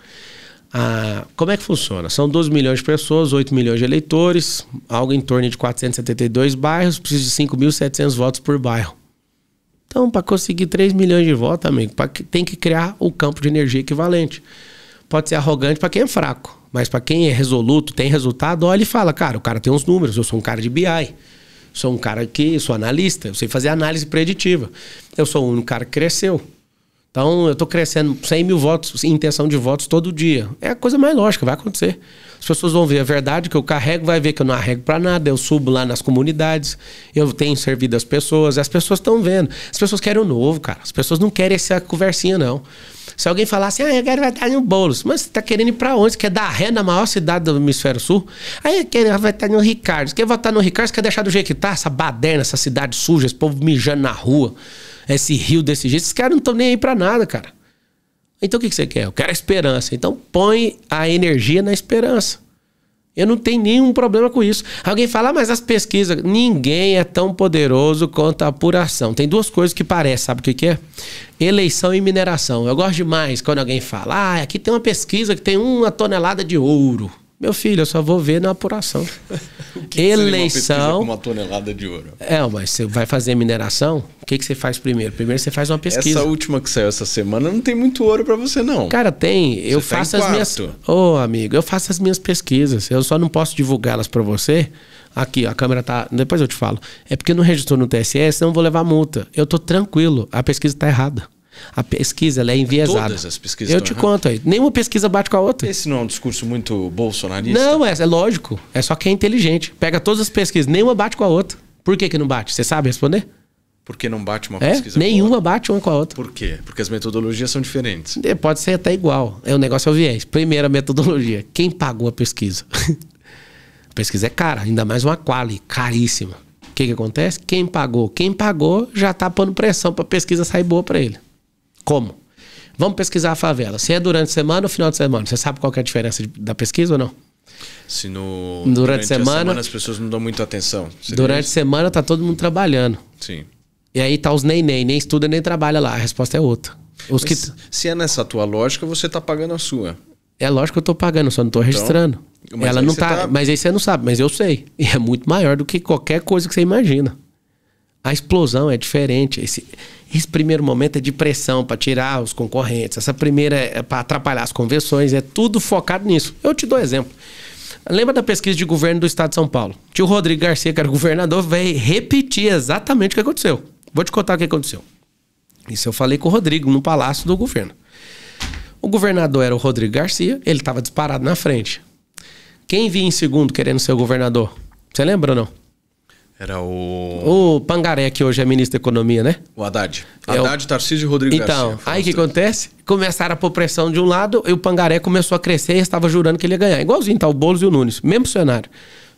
Ah, como é que funciona? São 12 milhões de pessoas, 8 milhões de eleitores, algo em torno de 472 bairros, precisa de 5.700 votos por bairro. Então, para conseguir 3 milhões de votos, amigo, pra, tem que criar o campo de energia equivalente. Pode ser arrogante para quem é fraco. Mas para quem é resoluto, tem resultado, olha e fala, cara, o cara tem uns números, eu sou um cara de BI. Sou um cara que sou analista, eu sei fazer análise preditiva. Eu sou o único cara que cresceu. Então eu estou crescendo 100 mil votos, intenção de votos todo dia. É a coisa mais lógica, vai acontecer. As pessoas vão ver a verdade que eu carrego, vai ver que eu não arrego para nada, eu subo lá nas comunidades, eu tenho servido as pessoas, as pessoas estão vendo. As pessoas querem o novo, cara. As pessoas não querem essa conversinha, não. Se alguém falasse, assim, ah, eu quero vai estar no Boulos, mas você tá querendo ir pra onde? Você quer dar ré na maior cidade do hemisfério sul? Aí eu é quero ah, vai estar no Ricardo. Você quer votar no Ricardo? Você quer deixar do jeito que tá? Essa baderna, essa cidade suja, esse povo mijando na rua, esse rio desse jeito. Esses caras não estão nem aí pra nada, cara. Então o que, você quer? Eu quero a esperança. Então põe a energia na esperança. Eu não tenho nenhum problema com isso. Alguém fala, ah, mas as pesquisas. Ninguém é tão poderoso quanto a apuração. Tem duas coisas que parecem, sabe o que, que é? Eleição e mineração. Eu gosto demais quando alguém fala, ah, aqui tem uma pesquisa que tem uma tonelada de ouro. Meu filho, eu só vou ver na apuração. o que Eleição. Uma, uma tonelada de ouro. É, mas você vai fazer mineração? O que, que você faz primeiro? Primeiro você faz uma pesquisa. Essa última que saiu essa semana não tem muito ouro para você, não. Cara, tem. Eu tá faço as minhas. Ô, oh, amigo, eu faço as minhas pesquisas. Eu só não posso divulgá-las para você. Aqui, a câmera tá. Depois eu te falo. É porque não registrou no TSE, senão eu vou levar multa. Eu tô tranquilo. A pesquisa tá errada. A pesquisa ela é enviesada. Todas as pesquisas. Eu te conto aí. Nenhuma pesquisa bate com a outra. Esse não é um discurso muito bolsonarista? Não, é, é lógico. É só que é inteligente. Pega todas as pesquisas, nenhuma bate com a outra. Por que, que não bate? Você sabe responder? Porque não bate uma é, pesquisa Nenhuma bate uma com a outra. Por quê? Porque as metodologias são diferentes. É, pode ser até igual. É o negócio é o viés. Primeira metodologia. Quem pagou a pesquisa? a pesquisa é cara, ainda mais uma quali, caríssima. O que, que acontece? Quem pagou? Quem pagou já está pondo pressão para a pesquisa sair boa para ele. Como? Vamos pesquisar a favela. Se é durante a semana ou final de semana. Você sabe qual é a diferença de, da pesquisa ou não? Se no, durante, durante semana, a semana as pessoas não dão muita atenção. Durante a semana tá todo mundo trabalhando. Sim. E aí tá os nem-nem, nem estuda, nem trabalha lá. A resposta é outra. Os que... Se é nessa tua lógica, você tá pagando a sua. É lógico que eu tô pagando, só não tô então, registrando. Então, Ela não tá, tá, Mas aí você não sabe, mas eu sei. E é muito maior do que qualquer coisa que você imagina a explosão é diferente. Esse, esse primeiro momento é de pressão para tirar os concorrentes. Essa primeira é, é para atrapalhar as convenções. É tudo focado nisso. Eu te dou exemplo. Lembra da pesquisa de governo do estado de São Paulo? Tio Rodrigo Garcia, que era governador, veio repetir exatamente o que aconteceu. Vou te contar o que aconteceu. Isso eu falei com o Rodrigo no palácio do governo. O governador era o Rodrigo Garcia, ele estava disparado na frente. Quem vinha em segundo querendo ser o governador? Você lembra ou não? Era o. O Pangaré, que hoje é ministro da Economia, né? O Haddad. É Haddad, o... Tarcísio e Rodrigo Então, Garcia, aí o que acontece? Começaram a pôr pressão de um lado e o Pangaré começou a crescer e estava jurando que ele ia ganhar. Igualzinho, tá? O Boulos e o Nunes. Mesmo cenário.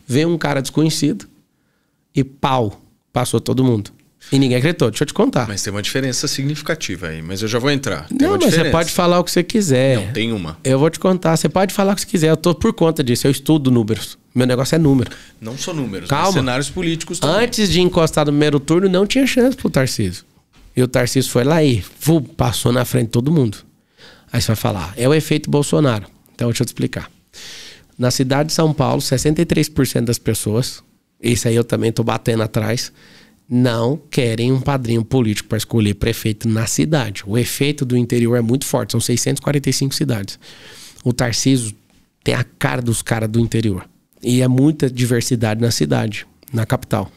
Vem um cara desconhecido e pau. Passou todo mundo. E ninguém acreditou, deixa eu te contar. Mas tem uma diferença significativa aí, mas eu já vou entrar. Tem não, mas diferença. você pode falar o que você quiser. Não, tem uma. Eu vou te contar, você pode falar o que você quiser, eu tô por conta disso, eu estudo números. Meu negócio é número. Não só números, Calma. cenários políticos também. Antes de encostar no primeiro turno, não tinha chance pro Tarcísio. E o Tarcísio foi lá e vu, passou na frente de todo mundo. Aí você vai falar, ah, é o efeito Bolsonaro. Então deixa eu te explicar. Na cidade de São Paulo, 63% das pessoas, isso aí eu também tô batendo atrás, não querem um padrinho político para escolher prefeito na cidade. O efeito do interior é muito forte, são 645 cidades. O Tarciso tem a cara dos caras do interior. E é muita diversidade na cidade, na capital.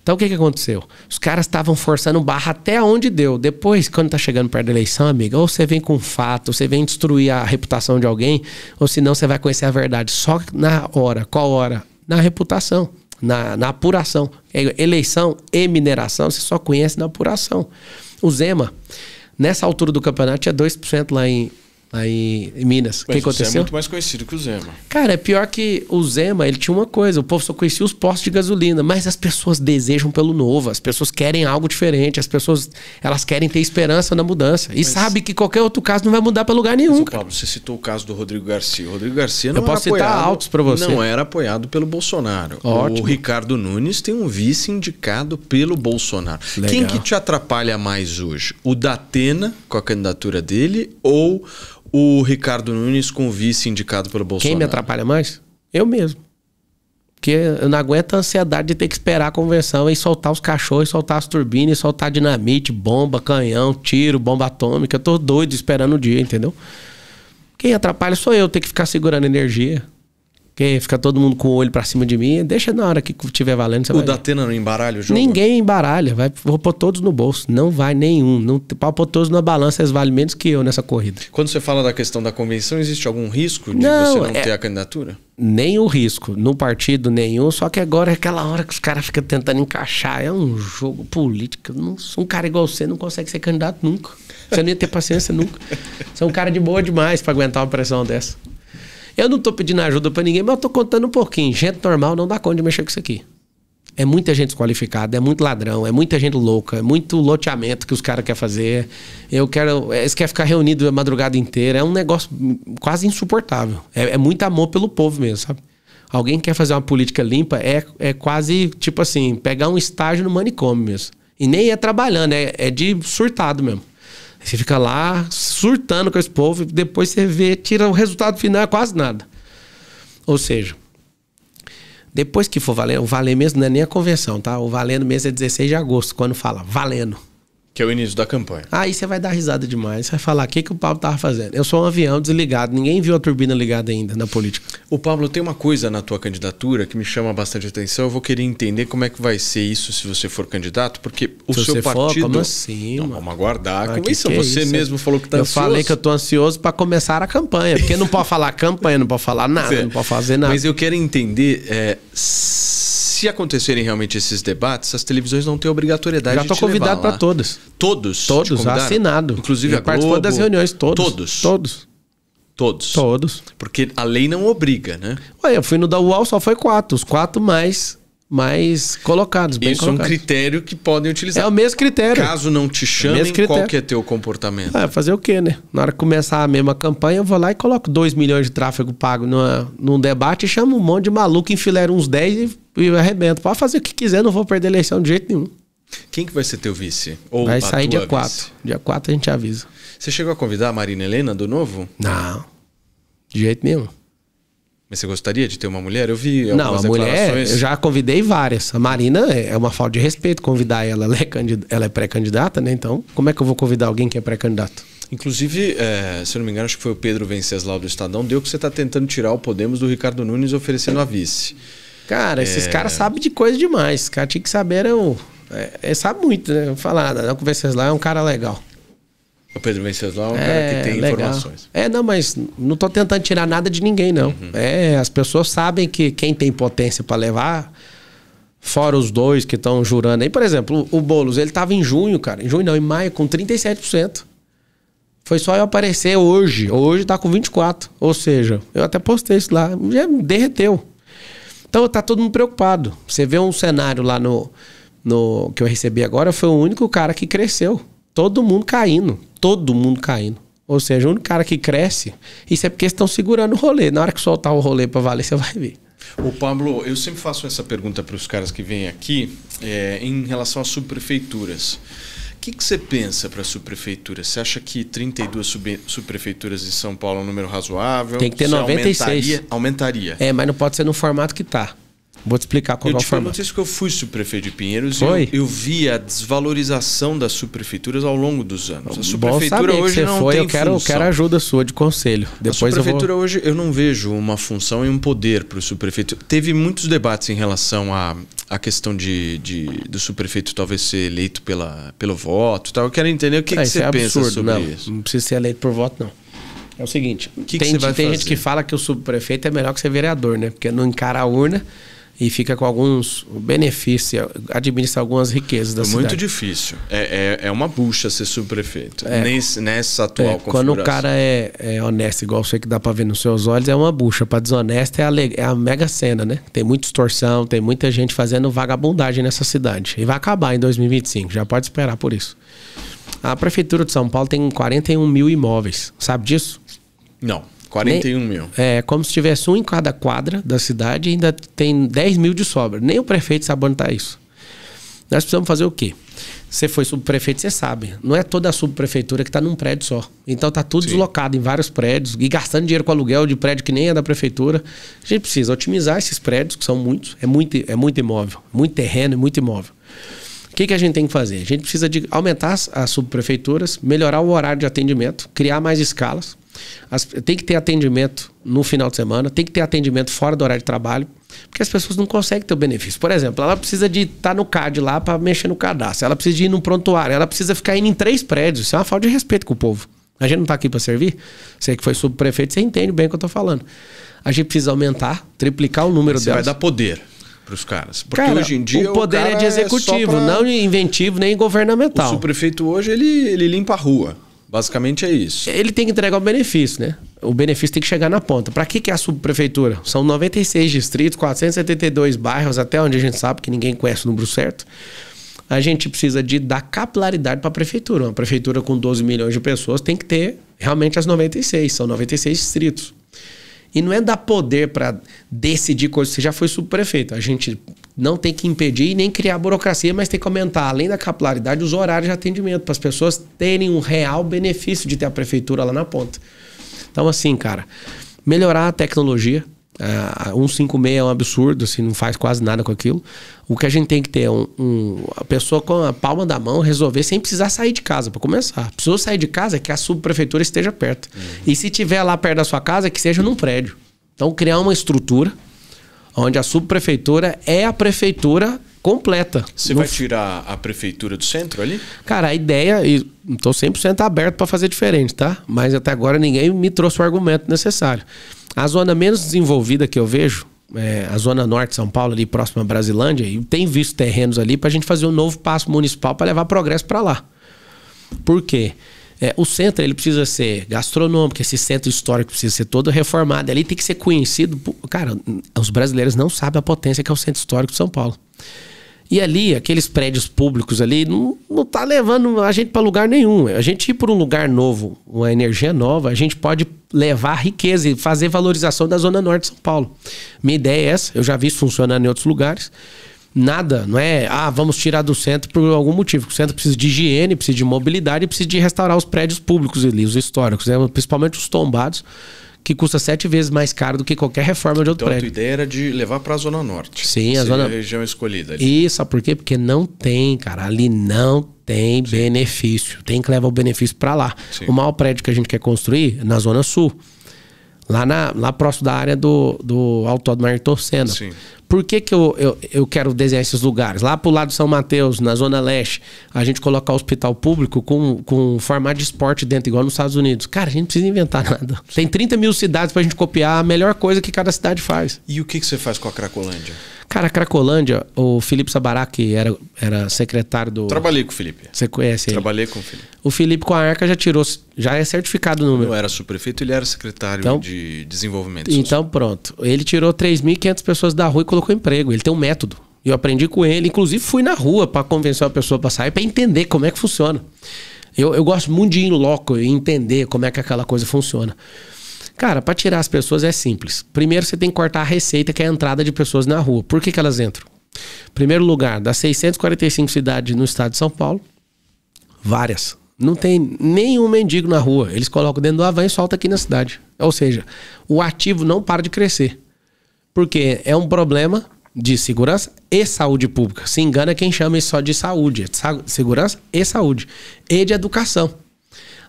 Então o que, que aconteceu? Os caras estavam forçando barra até onde deu. Depois, quando tá chegando perto da eleição, amiga, ou você vem com fato, você vem destruir a reputação de alguém, ou senão você vai conhecer a verdade. Só na hora. Qual hora? Na reputação na, na apuração. É eleição e mineração você só conhece na apuração. O Zema, nessa altura do campeonato, tinha 2% lá em, aí em Minas. Mas o que é aconteceu? Você é muito mais conhecido que o Zema. Cara, é pior que o Zema, ele tinha uma coisa, o povo só conhecia os postos de gasolina, mas as pessoas desejam pelo novo, as pessoas querem algo diferente, as pessoas, elas querem ter esperança na mudança. E mas... sabe que qualquer outro caso não vai mudar para lugar nenhum. Mas, você citou o caso do Rodrigo Garcia. O Rodrigo Garcia não Eu posso citar apoiado, altos para você. Não era apoiado pelo Bolsonaro. Ótimo. O Ricardo Nunes tem um vice indicado pelo Bolsonaro. Legal. Quem que te atrapalha mais hoje? O Datena com a candidatura dele ou o Ricardo Nunes com o vice indicado pelo Bolsonaro? Quem me atrapalha mais? Eu mesmo. Porque eu não aguento a ansiedade de ter que esperar a convenção e soltar os cachorros, soltar as turbinas, soltar dinamite, bomba, canhão, tiro, bomba atômica. Eu tô doido esperando o dia, entendeu? Quem atrapalha sou eu, ter que ficar segurando energia. Porque fica todo mundo com o olho para cima de mim. Deixa na hora que tiver valendo. o Datena não embaralha o jogo? Ninguém embaralha. Vai, vou pôr todos no bolso. Não vai nenhum. Não, pode pôr todos na balança, eles valem menos que eu nessa corrida. Quando você fala da questão da convenção, existe algum risco de não, você não é, ter a candidatura? Nenhum risco. No partido, nenhum. Só que agora é aquela hora que os caras ficam tentando encaixar. É um jogo político. um cara igual você não consegue ser candidato nunca. Você não ia ter paciência nunca. Você é um cara de boa demais para aguentar uma pressão dessa. Eu não estou pedindo ajuda para ninguém, mas eu estou contando um pouquinho. Gente normal não dá conta de mexer com isso aqui. É muita gente desqualificada, é muito ladrão, é muita gente louca, é muito loteamento que os caras querem fazer. Eu quero. É, eles querem ficar reunidos a madrugada inteira. É um negócio quase insuportável. É, é muito amor pelo povo mesmo, sabe? Alguém quer fazer uma política limpa é, é quase tipo assim, pegar um estágio no manicômio mesmo. E nem é trabalhando, é, é de surtado mesmo. Você fica lá surtando com esse povo, e depois você vê, tira o resultado final, é quase nada. Ou seja, depois que for valendo, o valer mesmo não é nem a convenção, tá? O valendo mesmo é 16 de agosto, quando fala valendo. Que é o início da campanha. Aí você vai dar risada demais. Você vai falar, o que, que o Pablo tava fazendo? Eu sou um avião desligado, ninguém viu a turbina ligada ainda na política. O Pablo, tem uma coisa na tua candidatura que me chama bastante atenção. Eu vou querer entender como é que vai ser isso se você for candidato, porque o se seu você partido. For, como assim? Não, vamos aguardar. Ah, como que isso? Que é você isso? mesmo falou que tá eu ansioso. Eu falei que eu tô ansioso para começar a campanha, porque não pode falar campanha, não pode falar nada, é. não pode fazer nada. Mas eu quero entender. É se acontecerem realmente esses debates, as televisões não têm obrigatoriedade Já de Já estou convidado para todas. Todos? Todos, assinado. Inclusive a Globo. Participou das reuniões, todos. Todos? Todos. Todos. Todos. Porque a lei não obriga, né? Ué, eu fui no da UOL, só foi quatro. Os quatro mais mais colocados. Bem Isso colocados. é um critério que podem utilizar. É o mesmo critério. Caso não te é chamem, é qual que é teu comportamento? Ah, fazer o quê, né? Na hora que começar a mesma campanha, eu vou lá e coloco 2 milhões de tráfego pago numa, num debate e chamo um monte de maluco, enfileiro uns 10 e, e arrebento. Pode fazer o que quiser, não vou perder eleição de jeito nenhum. Quem que vai ser teu vice? Ou vai sair dia 4. Dia 4 a gente avisa. Você chegou a convidar a Marina Helena do novo? Não. De jeito nenhum. Mas você gostaria de ter uma mulher? Eu vi algumas Não, a mulher, eu já convidei várias. A Marina é, é uma falta de respeito convidar ela. Ela é, candid... é pré-candidata, né? Então, como é que eu vou convidar alguém que é pré-candidato? Inclusive, é, se eu não me engano, acho que foi o Pedro Venceslau do Estadão, deu que você está tentando tirar o Podemos do Ricardo Nunes oferecendo a vice. Cara, esses é... caras sabem de coisa demais. Esse cara tinha que saber, era o... É, é, sabe muito, né? Falar, o Venceslau é um cara legal. O Pedro Venceslau é um é, cara que tem legal. informações. É, não, mas não estou tentando tirar nada de ninguém, não. Uhum. É, as pessoas sabem que quem tem potência para levar, fora os dois que estão jurando aí. Por exemplo, o Boulos, ele estava em junho, cara. Em junho não, em maio, com 37%. Foi só eu aparecer hoje. Hoje está com 24%. Ou seja, eu até postei isso lá. Já derreteu. Então tá todo mundo preocupado. Você vê um cenário lá no, no que eu recebi agora, foi o único cara que cresceu. Todo mundo caindo todo mundo caindo. Ou seja, o único cara que cresce, isso é porque estão segurando o rolê. Na hora que soltar o rolê para valer, você vai ver. O Pablo, eu sempre faço essa pergunta para os caras que vêm aqui é, em relação às subprefeituras. O que, que você pensa para a subprefeitura? Você acha que 32 sub subprefeituras em São Paulo é um número razoável? Tem que ter 96. Aumentaria, aumentaria. É, mas não pode ser no formato que está. Vou te explicar qual eu é o formato. Eu te isso que eu fui subprefeito de Pinheiros foi? e eu, eu, vi a desvalorização das subprefeituras ao longo dos anos. A subprefeitura Bom hoje que não foi, tem eu quero, função. Eu quero ajuda sua de conselho. Depois a subprefeitura eu vou... hoje eu não vejo uma função e um poder para o subprefeito. Teve muitos debates em relação à, questão de, de do subprefeito talvez ser eleito pela, pelo voto. Tal. Eu quero entender o que, é, que você é pensa absurdo, sobre não, isso. Não precisa ser eleito por voto, não. É o seguinte, que tem, que tem gente que fala que o subprefeito é melhor que ser vereador, né? Porque não encara a urna e fica com alguns benefícios, administra algumas riquezas da é cidade. Muito difícil. É, é, é, uma bucha ser subprefeito é, nesse, nessa atual é, configuração. Quando o cara é, é honesto, igual você que dá para ver nos seus olhos, é uma bucha. Para desonesto é a, é a mega cena, né? Tem muita extorsão, tem muita gente fazendo vagabundagem nessa cidade. E vai acabar em 2025, já pode esperar por isso. A Prefeitura de São Paulo tem 41 mil imóveis. Sabe disso? Não. 41 Nem, mil. É, como se tivesse um em cada quadra da cidade e ainda tem 10 mil de sobra. Nem o prefeito sabe onde está isso. Nós precisamos fazer o quê? Você foi subprefeito, você sabe. Não é toda a subprefeitura que está num prédio só. Então está tudo Sim. deslocado em vários prédios e gastando dinheiro com aluguel de prédio que nem é da prefeitura. A gente precisa otimizar esses prédios, que são muitos. É muito, é muito imóvel, muito terreno e muito imóvel. O que, que a gente tem que fazer? A gente precisa de aumentar as, as subprefeituras, melhorar o horário de atendimento, criar mais escalas as, tem que ter atendimento no final de semana, tem que ter atendimento fora do horário de trabalho, porque as pessoas não conseguem ter o benefício. Por exemplo, ela precisa de estar tá no CAD lá para mexer no cadastro, ela precisa de ir no prontuário, ela precisa ficar indo em três prédios. Isso é uma falta de respeito com o povo. A gente não está aqui para servir. Você que foi subprefeito, você entende bem o que eu estou falando. A gente precisa aumentar, triplicar o número você delas. Você vai dar poder para os caras. Porque cara, hoje em dia. O poder o é de é executivo, é pra... não inventivo nem governamental. O subprefeito hoje ele, ele limpa a rua. Basicamente é isso. Ele tem que entregar o benefício, né? O benefício tem que chegar na ponta. Para que, que é a subprefeitura? São 96 distritos, 472 bairros, até onde a gente sabe que ninguém conhece o número certo. A gente precisa de dar capilaridade para a prefeitura. Uma prefeitura com 12 milhões de pessoas tem que ter realmente as 96, são 96 distritos. E não é dar poder para decidir coisas. Você já foi subprefeito. A gente não tem que impedir nem criar burocracia, mas tem que aumentar, além da capilaridade, os horários de atendimento, para as pessoas terem um real benefício de ter a prefeitura lá na ponta. Então, assim, cara, melhorar a tecnologia. É, uh, 156 é um absurdo, assim, não faz quase nada com aquilo. O que a gente tem que ter é um, um, a pessoa com a palma da mão resolver sem precisar sair de casa, para começar. Precisou sair de casa, é que a subprefeitura esteja perto. Uhum. E se tiver lá perto da sua casa, é que seja num prédio. Então, criar uma estrutura onde a subprefeitura é a prefeitura completa. Você vai tirar a prefeitura do centro ali? Cara, a ideia, e estou 100% aberto para fazer diferente, tá? Mas até agora ninguém me trouxe o argumento necessário. A zona menos desenvolvida que eu vejo, é, a zona norte de São Paulo, ali próxima à Brasilândia, e tem visto terrenos ali para a gente fazer um novo passo municipal para levar progresso para lá. Por quê? É, o centro ele precisa ser gastronômico, esse centro histórico precisa ser todo reformado. Ali tem que ser conhecido. Por... Cara, os brasileiros não sabem a potência que é o centro histórico de São Paulo. E ali, aqueles prédios públicos ali, não, não tá levando a gente para lugar nenhum. A gente ir para um lugar novo, uma energia nova, a gente pode levar riqueza e fazer valorização da Zona Norte de São Paulo. Minha ideia é essa, eu já vi isso funcionando em outros lugares. Nada, não é, ah, vamos tirar do centro por algum motivo. O centro precisa de higiene, precisa de mobilidade, precisa de restaurar os prédios públicos ali, os históricos, né? principalmente os tombados que custa sete vezes mais caro do que qualquer reforma de outro então, prédio. Então, a ideia era de levar para a Zona Norte. Sim, a Zona... região escolhida. Ali. Isso, sabe por quê? Porque não tem, cara. Ali não tem Sim. benefício. Tem que levar o benefício para lá. Sim. O maior prédio que a gente quer construir é na Zona Sul. Lá, na, lá próximo da área do, do Autódromo Ayrton Senna. Sim. Por que, que eu, eu, eu quero desenhar esses lugares? Lá pro lado de São Mateus, na Zona Leste, a gente colocar hospital público com, com formato de esporte dentro, igual nos Estados Unidos. Cara, a gente não precisa inventar nada. Tem 30 mil cidades pra gente copiar é a melhor coisa que cada cidade faz. E o que, que você faz com a Cracolândia? Cara, Cracolândia, o Felipe Sabará, que era, era secretário do. Trabalhei com o Felipe. Você conhece Trabalhei ele? Trabalhei com o Felipe. O Felipe com a ARCA já tirou, já é certificado no meu. Não era subprefeito, ele era secretário então, de desenvolvimento. Então, social. Então pronto. Ele tirou 3.500 pessoas da rua e colocou emprego. Ele tem um método. Eu aprendi com ele. Inclusive fui na rua para convencer a pessoa para sair, para entender como é que funciona. Eu, eu gosto muito de ir em loco e entender como é que aquela coisa funciona. Cara, para tirar as pessoas é simples. Primeiro você tem que cortar a receita, que é a entrada de pessoas na rua. Por que, que elas entram? Primeiro lugar, das 645 cidades no estado de São Paulo, várias. Não tem nenhum mendigo na rua. Eles colocam dentro do avanço, e soltam aqui na cidade. Ou seja, o ativo não para de crescer. Porque é um problema de segurança e saúde pública. Se engana quem chama isso só de saúde. É segurança e saúde. E de educação.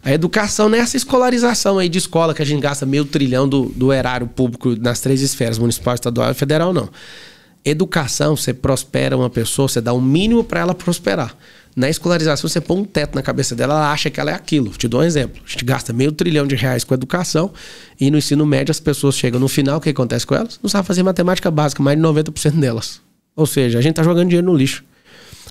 A educação nessa é escolarização aí de escola que a gente gasta meio trilhão do, do erário público nas três esferas, municipal, estadual e federal, não. Educação, você prospera uma pessoa, você dá o um mínimo para ela prosperar. Na escolarização, você põe um teto na cabeça dela, ela acha que ela é aquilo. Te dou um exemplo. A gente gasta meio trilhão de reais com educação e no ensino médio as pessoas chegam no final, o que acontece com elas? Não sabe fazer matemática básica, mais de 90% delas. Ou seja, a gente está jogando dinheiro no lixo.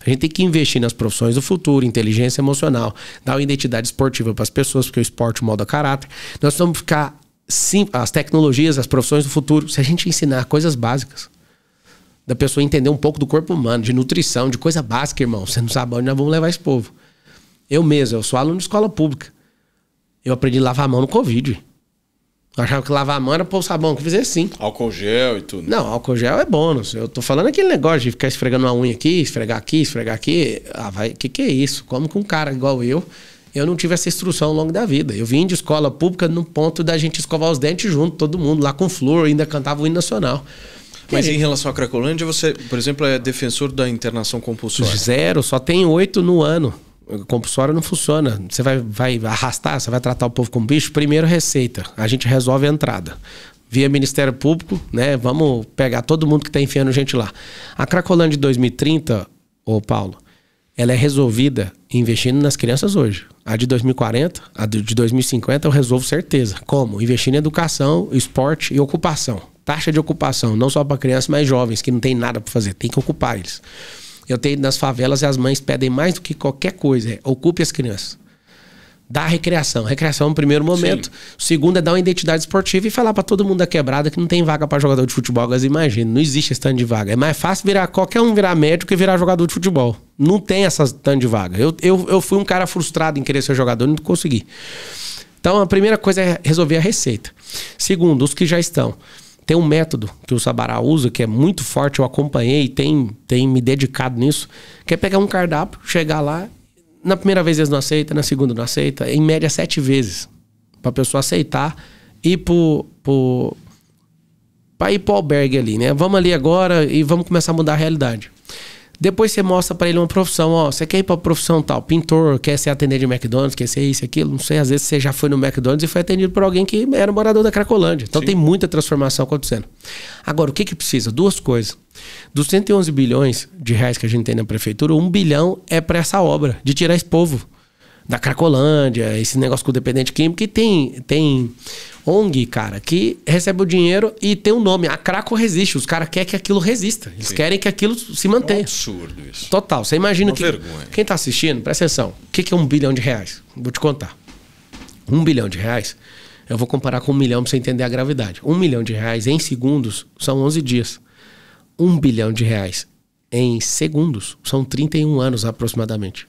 A gente tem que investir nas profissões do futuro, inteligência emocional, dar uma identidade esportiva para as pessoas, porque o esporte molda caráter. Nós vamos ficar sim, as tecnologias, as profissões do futuro, se a gente ensinar coisas básicas. Da pessoa entender um pouco do corpo humano, de nutrição, de coisa básica, irmão. Você não sabe onde nós vamos levar esse povo. Eu mesmo, eu sou aluno de escola pública. Eu aprendi a lavar a mão no Covid. Eu achava que lavar a mão era pôr o sabão, que fazia sim. Álcool gel e tudo. Não, álcool gel é bônus. Eu tô falando aquele negócio de ficar esfregando uma unha aqui, esfregar aqui, esfregar aqui. Ah, vai, que que é isso? Como que um cara igual eu, eu não tive essa instrução ao longo da vida. Eu vim de escola pública no ponto da gente escovar os dentes junto, todo mundo, lá com flor, ainda cantava o hino nacional. Mas é em relação à Cracolândia, você, por exemplo, é defensor da internação compulsória? Zero, só tem oito no ano compressora não funciona. Você vai, vai arrastar, você vai tratar o povo como bicho. Primeiro, receita. A gente resolve a entrada. Via Ministério Público, né? Vamos pegar todo mundo que está enfiando gente lá. A Cracolândia de 2030, ô Paulo, ela é resolvida investindo nas crianças hoje. A de 2040, a de 2050 eu resolvo certeza. Como? Investindo em educação, esporte e ocupação. Taxa de ocupação, não só para crianças, mas jovens que não tem nada para fazer, tem que ocupar eles. Eu tenho nas favelas e as mães pedem mais do que qualquer coisa. É, ocupe as crianças. Dá recreação. Recreação no é primeiro momento. Sim. O segundo é dar uma identidade esportiva e falar para todo mundo da quebrada que não tem vaga para jogador de futebol. Mas imagina, não existe esse tanto de vaga. É mais fácil virar qualquer um virar médico que virar jogador de futebol. Não tem essa tanto de vaga. Eu, eu, eu fui um cara frustrado em querer ser jogador e não consegui. Então a primeira coisa é resolver a receita. Segundo, os que já estão. Tem um método que o Sabará usa, que é muito forte, eu acompanhei, tem, tem me dedicado nisso, que é pegar um cardápio, chegar lá, na primeira vez eles não aceitam, na segunda não aceita, em média sete vezes. Pra pessoa aceitar e para ir para ir pro albergue ali, né? Vamos ali agora e vamos começar a mudar a realidade. Depois você mostra para ele uma profissão, ó, você quer ir para profissão tal, pintor, quer ser atendente de McDonald's, quer ser isso, aquilo, não sei, às vezes você já foi no McDonald's e foi atendido por alguém que era morador da Cracolândia. Então Sim. tem muita transformação acontecendo. Agora, o que que precisa? Duas coisas. Dos 111 bilhões de reais que a gente tem na prefeitura, um bilhão é para essa obra, de tirar esse povo da Cracolândia, esse negócio com o dependente químico, que tem, tem ONG, cara, que recebe o dinheiro e tem um nome. A Craco resiste. Os caras querem que aquilo resista. Eles Sim. querem que aquilo se mantenha. É um absurdo isso. Total. Você imagina Uma que. Vergonha. Quem está assistindo, presta atenção. O que, que é um bilhão de reais? Vou te contar. Um bilhão de reais, eu vou comparar com um milhão para você entender a gravidade. Um milhão de reais em segundos são 11 dias. Um bilhão de reais em segundos são 31 anos aproximadamente.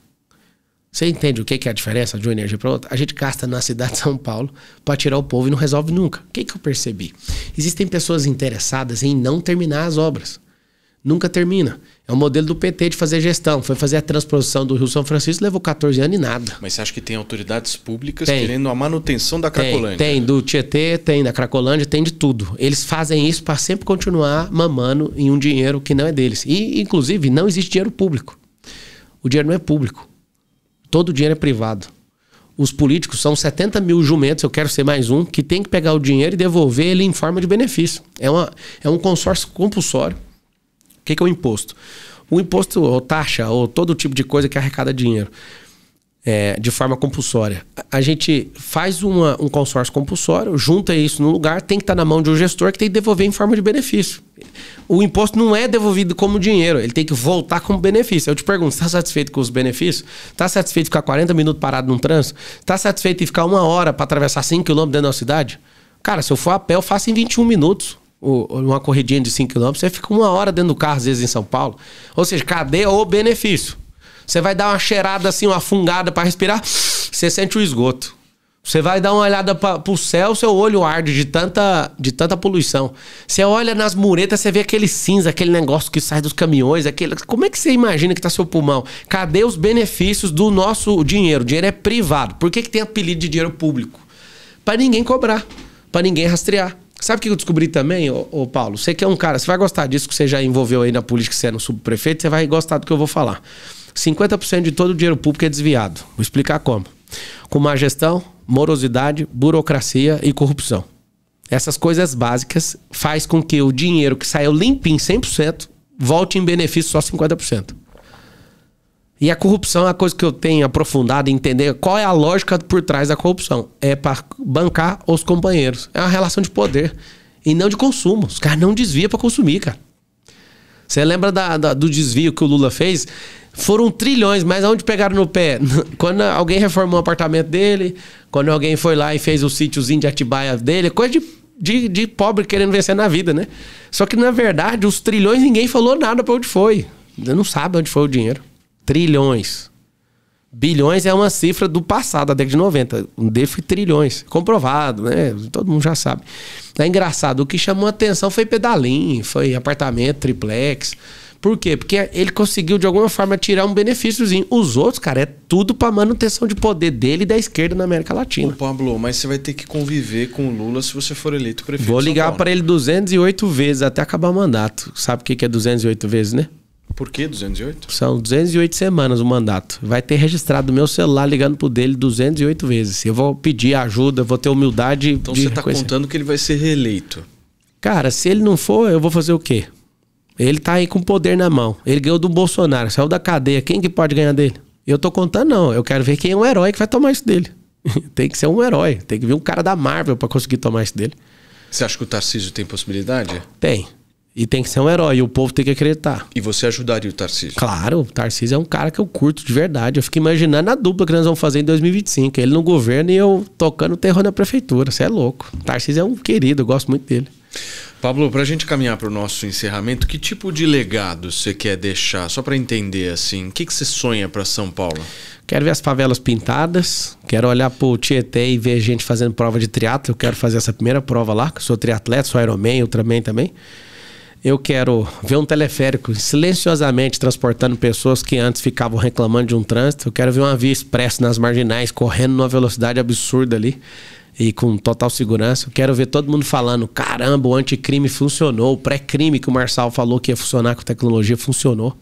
Você entende o que é a diferença de uma energia para outra? A gente gasta na cidade de São Paulo para tirar o povo e não resolve nunca. O que, que eu percebi? Existem pessoas interessadas em não terminar as obras. Nunca termina. É o modelo do PT de fazer gestão. Foi fazer a transposição do Rio São Francisco, levou 14 anos e nada. Mas você acha que tem autoridades públicas tem. querendo a manutenção da Cracolândia? Tem, tem do Tietê, tem da Cracolândia, tem de tudo. Eles fazem isso para sempre continuar mamando em um dinheiro que não é deles. E, inclusive, não existe dinheiro público. O dinheiro não é público. Todo o dinheiro é privado. Os políticos são 70 mil jumentos, eu quero ser mais um, que tem que pegar o dinheiro e devolver ele em forma de benefício. É, uma, é um consórcio compulsório. O que, que é o imposto? O imposto, ou taxa, ou todo tipo de coisa que arrecada dinheiro é, de forma compulsória. A gente faz uma, um consórcio compulsório, junta isso no lugar, tem que estar tá na mão de um gestor que tem que devolver em forma de benefício. O imposto não é devolvido como dinheiro, ele tem que voltar como benefício. Eu te pergunto, está satisfeito com os benefícios? Está satisfeito de ficar 40 minutos parado num trânsito? Está satisfeito de ficar uma hora para atravessar 5 quilômetros dentro da cidade? Cara, se eu for a pé, eu faço em 21 minutos uma corridinha de 5 km, você fica uma hora dentro do carro, às vezes, em São Paulo. Ou seja, cadê o benefício? Você vai dar uma cheirada assim, uma fungada para respirar, você sente o esgoto. Você vai dar uma olhada para o céu, seu olho arde de tanta, de tanta poluição. Você olha nas muretas, você vê aquele cinza, aquele negócio que sai dos caminhões, aquele. Como é que você imagina que está seu pulmão? Cadê os benefícios do nosso dinheiro? O dinheiro é privado. Por que, que tem apelido de dinheiro público? Para ninguém cobrar, para ninguém rastrear. Sabe o que eu descobri também, o Paulo? Você que é um cara, você vai gostar disso, que você já envolveu aí na política, você é no subprefeito, você vai gostar do que eu vou falar. 50% de todo o dinheiro público é desviado. Vou explicar como. Com má gestão, morosidade, burocracia e corrupção. Essas coisas básicas faz com que o dinheiro que saiu limpinho 100% volte em benefício só 50%. E a corrupção é a coisa que eu tenho aprofundado, entender qual é a lógica por trás da corrupção. É para bancar os companheiros. É uma relação de poder e não de consumo. Os caras não desviam para consumir, cara. Você lembra da, da, do desvio que o Lula fez? Foram trilhões, mas aonde pegaram no pé? Quando alguém reformou o apartamento dele, quando alguém foi lá e fez o sítiozinho de Atibaia dele, coisa de, de, de pobre querendo vencer na vida, né? Só que, na verdade, os trilhões ninguém falou nada pra onde foi. Não sabe onde foi o dinheiro. Trilhões. Bilhões é uma cifra do passado, a década de 90. Um D foi trilhões. Comprovado, né? Todo mundo já sabe. É engraçado, o que chamou atenção foi pedalim, foi apartamento, triplex. Por quê? Porque ele conseguiu, de alguma forma, tirar um benefíciozinho. Os outros, cara, é tudo pra manutenção de poder dele e da esquerda na América Latina. Ô, Pablo, mas você vai ter que conviver com o Lula se você for eleito prefeito. Vou ligar para ele 208 vezes até acabar o mandato. Sabe o que é 208 vezes, né? Por que 208? São 208 semanas o mandato. Vai ter registrado meu celular ligando pro dele 208 vezes. Eu vou pedir ajuda, vou ter humildade. Então você tá contando que ele vai ser reeleito. Cara, se ele não for, eu vou fazer o quê? Ele tá aí com poder na mão. Ele ganhou do Bolsonaro, saiu da cadeia. Quem que pode ganhar dele? Eu tô contando, não. Eu quero ver quem é um herói que vai tomar isso dele. tem que ser um herói. Tem que vir um cara da Marvel para conseguir tomar isso dele. Você acha que o Tarcísio tem possibilidade? Tem. E tem que ser um herói, e o povo tem que acreditar. E você ajudaria o Tarcísio? Claro, o Tarcísio é um cara que eu curto de verdade. Eu fico imaginando a dupla que nós vamos fazer em 2025. Ele no governo e eu tocando terror na prefeitura. Você é louco. O Tarcísio é um querido, eu gosto muito dele. Pablo, para a gente caminhar para o nosso encerramento, que tipo de legado você quer deixar? Só para entender, assim, o que, que você sonha para São Paulo? Quero ver as favelas pintadas, quero olhar para o Tietê e ver gente fazendo prova de triatlo. Eu quero fazer essa primeira prova lá, que eu sou triatleta, sou Ironman, Ultraman também. também eu quero ver um teleférico silenciosamente transportando pessoas que antes ficavam reclamando de um trânsito, eu quero ver uma via expressa nas marginais correndo numa velocidade absurda ali e com total segurança. Eu quero ver todo mundo falando: caramba, o anticrime funcionou, o pré-crime que o Marçal falou que ia funcionar com tecnologia funcionou.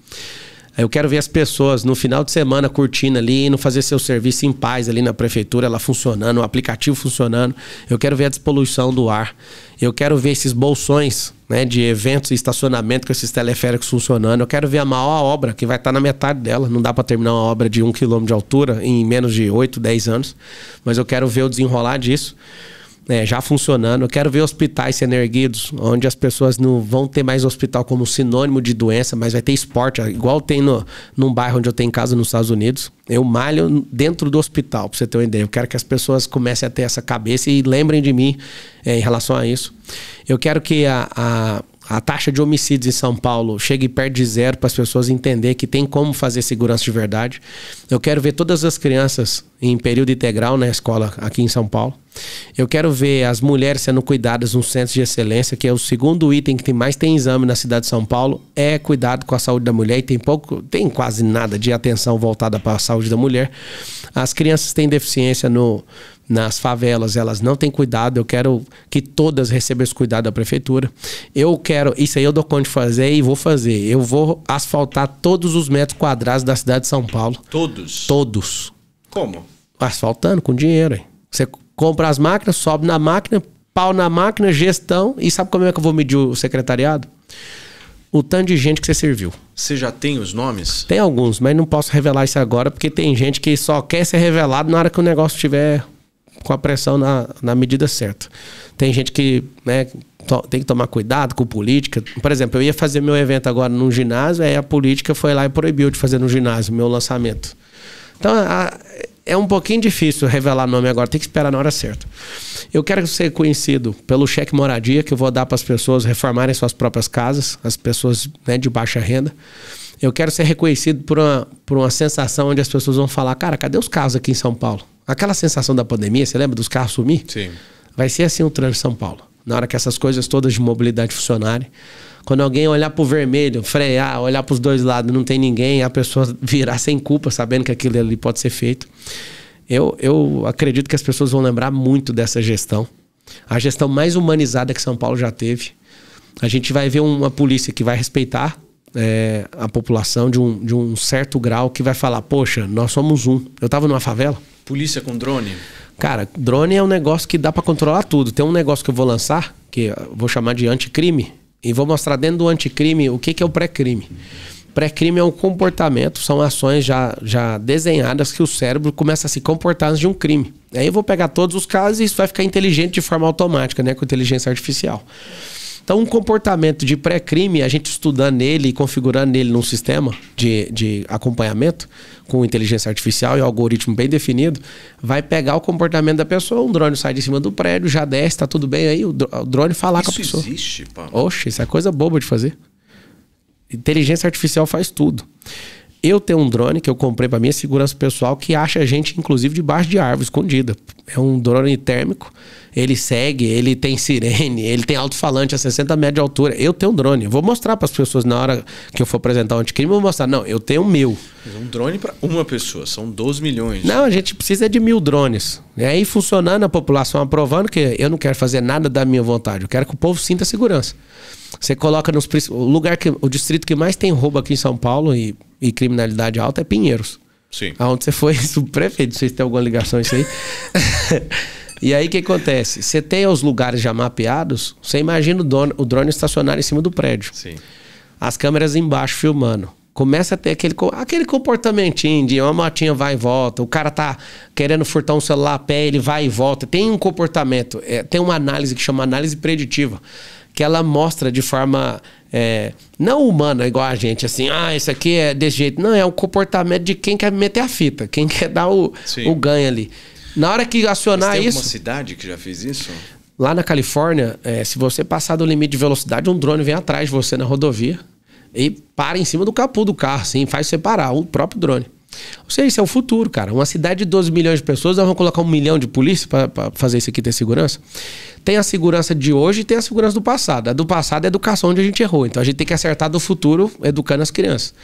Eu quero ver as pessoas no final de semana curtindo ali, indo fazer seu serviço em paz ali na prefeitura, ela funcionando, o aplicativo funcionando. Eu quero ver a despoluição do ar. Eu quero ver esses bolsões né, de eventos e estacionamento com esses teleféricos funcionando. Eu quero ver a maior obra, que vai estar tá na metade dela. Não dá para terminar uma obra de um quilômetro de altura em menos de 8, 10 anos. Mas eu quero ver o desenrolar disso. Né, já funcionando. Eu quero ver hospitais sendo erguidos, onde as pessoas não vão ter mais hospital como sinônimo de doença, mas vai ter esporte, igual tem no, num bairro onde eu tenho casa nos Estados Unidos. Eu malho dentro do hospital, pra você ter uma ideia. Eu quero que as pessoas comecem a ter essa cabeça e lembrem de mim é, em relação a isso. Eu quero que a, a a taxa de homicídios em São Paulo chegue perto de zero para as pessoas entender que tem como fazer segurança de verdade. Eu quero ver todas as crianças em período integral na escola aqui em São Paulo. Eu quero ver as mulheres sendo cuidadas nos centros de excelência, que é o segundo item que tem mais tem exame na cidade de São Paulo, é cuidado com a saúde da mulher e tem pouco, tem quase nada de atenção voltada para a saúde da mulher. As crianças têm deficiência no nas favelas, elas não têm cuidado. Eu quero que todas recebam esse cuidado da prefeitura. Eu quero, isso aí eu dou conta de fazer e vou fazer. Eu vou asfaltar todos os metros quadrados da cidade de São Paulo. Todos? Todos. Como? Asfaltando com dinheiro. Hein? Você compra as máquinas, sobe na máquina, pau na máquina, gestão. E sabe como é que eu vou medir o secretariado? O tanto de gente que você serviu. Você já tem os nomes? Tem alguns, mas não posso revelar isso agora, porque tem gente que só quer ser revelado na hora que o negócio estiver com a pressão na, na medida certa. Tem gente que né, tem que tomar cuidado com política. Por exemplo, eu ia fazer meu evento agora num ginásio, aí a política foi lá e proibiu de fazer no ginásio meu lançamento. Então, a, é um pouquinho difícil revelar nome agora, tem que esperar na hora certa. Eu quero ser conhecido pelo cheque moradia que eu vou dar para as pessoas reformarem suas próprias casas, as pessoas né, de baixa renda. Eu quero ser reconhecido por uma, por uma sensação onde as pessoas vão falar: cara, cadê os carros aqui em São Paulo? Aquela sensação da pandemia, você lembra dos carros sumir? Sim. Vai ser assim o trânsito São Paulo. Na hora que essas coisas todas de mobilidade funcionarem. Quando alguém olhar pro vermelho, frear, olhar pros dois lados, não tem ninguém, a pessoa virar sem culpa, sabendo que aquilo ali pode ser feito. Eu, eu acredito que as pessoas vão lembrar muito dessa gestão. A gestão mais humanizada que São Paulo já teve. A gente vai ver uma polícia que vai respeitar é, a população de um, de um certo grau, que vai falar: poxa, nós somos um. Eu estava numa favela Polícia com drone? Cara, drone é um negócio que dá para controlar tudo. Tem um negócio que eu vou lançar, que vou chamar de anticrime, e vou mostrar dentro do anticrime o que, que é o pré-crime. Pré-crime é um comportamento, são ações já, já desenhadas que o cérebro começa a se comportar antes de um crime. Aí eu vou pegar todos os casos e isso vai ficar inteligente de forma automática, né? Com inteligência artificial. Então, um comportamento de pré-crime, a gente estudando ele e configurando ele num sistema de, de acompanhamento, com inteligência artificial e algoritmo bem definido, vai pegar o comportamento da pessoa. Um drone sai de cima do prédio, já desce, tá tudo bem aí, o drone falar isso com a pessoa. Isso existe, pá. Oxe, isso é coisa boba de fazer. Inteligência artificial faz tudo. Eu tenho um drone que eu comprei para minha segurança pessoal que acha a gente, inclusive, debaixo de árvore, escondida. É um drone térmico. Ele segue, ele tem sirene, ele tem alto-falante a 60 metros de altura. Eu tenho um drone. vou mostrar para as pessoas na hora que eu for apresentar o anticrime, eu vou mostrar. Não, eu tenho o meu. Mas um drone para uma pessoa, são 12 milhões. Não, a gente precisa de mil drones. E aí, funcionando, a população aprovando, que eu não quero fazer nada da minha vontade. Eu quero que o povo sinta segurança. Você coloca nos o lugar que o distrito que mais tem roubo aqui em São Paulo e, e criminalidade alta é Pinheiros. Sim. Aonde você foi subprefeito, não sei se tem alguma ligação isso aí. e aí o que acontece? Você tem os lugares já mapeados, você imagina o, dono, o drone estacionar em cima do prédio. Sim. As câmeras embaixo filmando começa a ter aquele, aquele comportamentinho de uma motinha vai e volta, o cara tá querendo furtar um celular a pé, ele vai e volta. Tem um comportamento, é, tem uma análise que chama análise preditiva que ela mostra de forma é, não humana, igual a gente, assim, ah, isso aqui é desse jeito. Não, é o comportamento de quem quer meter a fita, quem quer dar o, o ganho ali. Na hora que acionar Mas tem isso. Tem cidade que já fez isso? Lá na Califórnia, é, se você passar do limite de velocidade, um drone vem atrás de você na rodovia e para em cima do capô do carro, assim, faz separar o próprio drone. Ou seja, isso é o futuro, cara. Uma cidade de 12 milhões de pessoas, nós vamos colocar um milhão de polícia para fazer isso aqui ter segurança tem a segurança de hoje e tem a segurança do passado. A do passado é a educação onde a gente errou. Então a gente tem que acertar do futuro educando as crianças.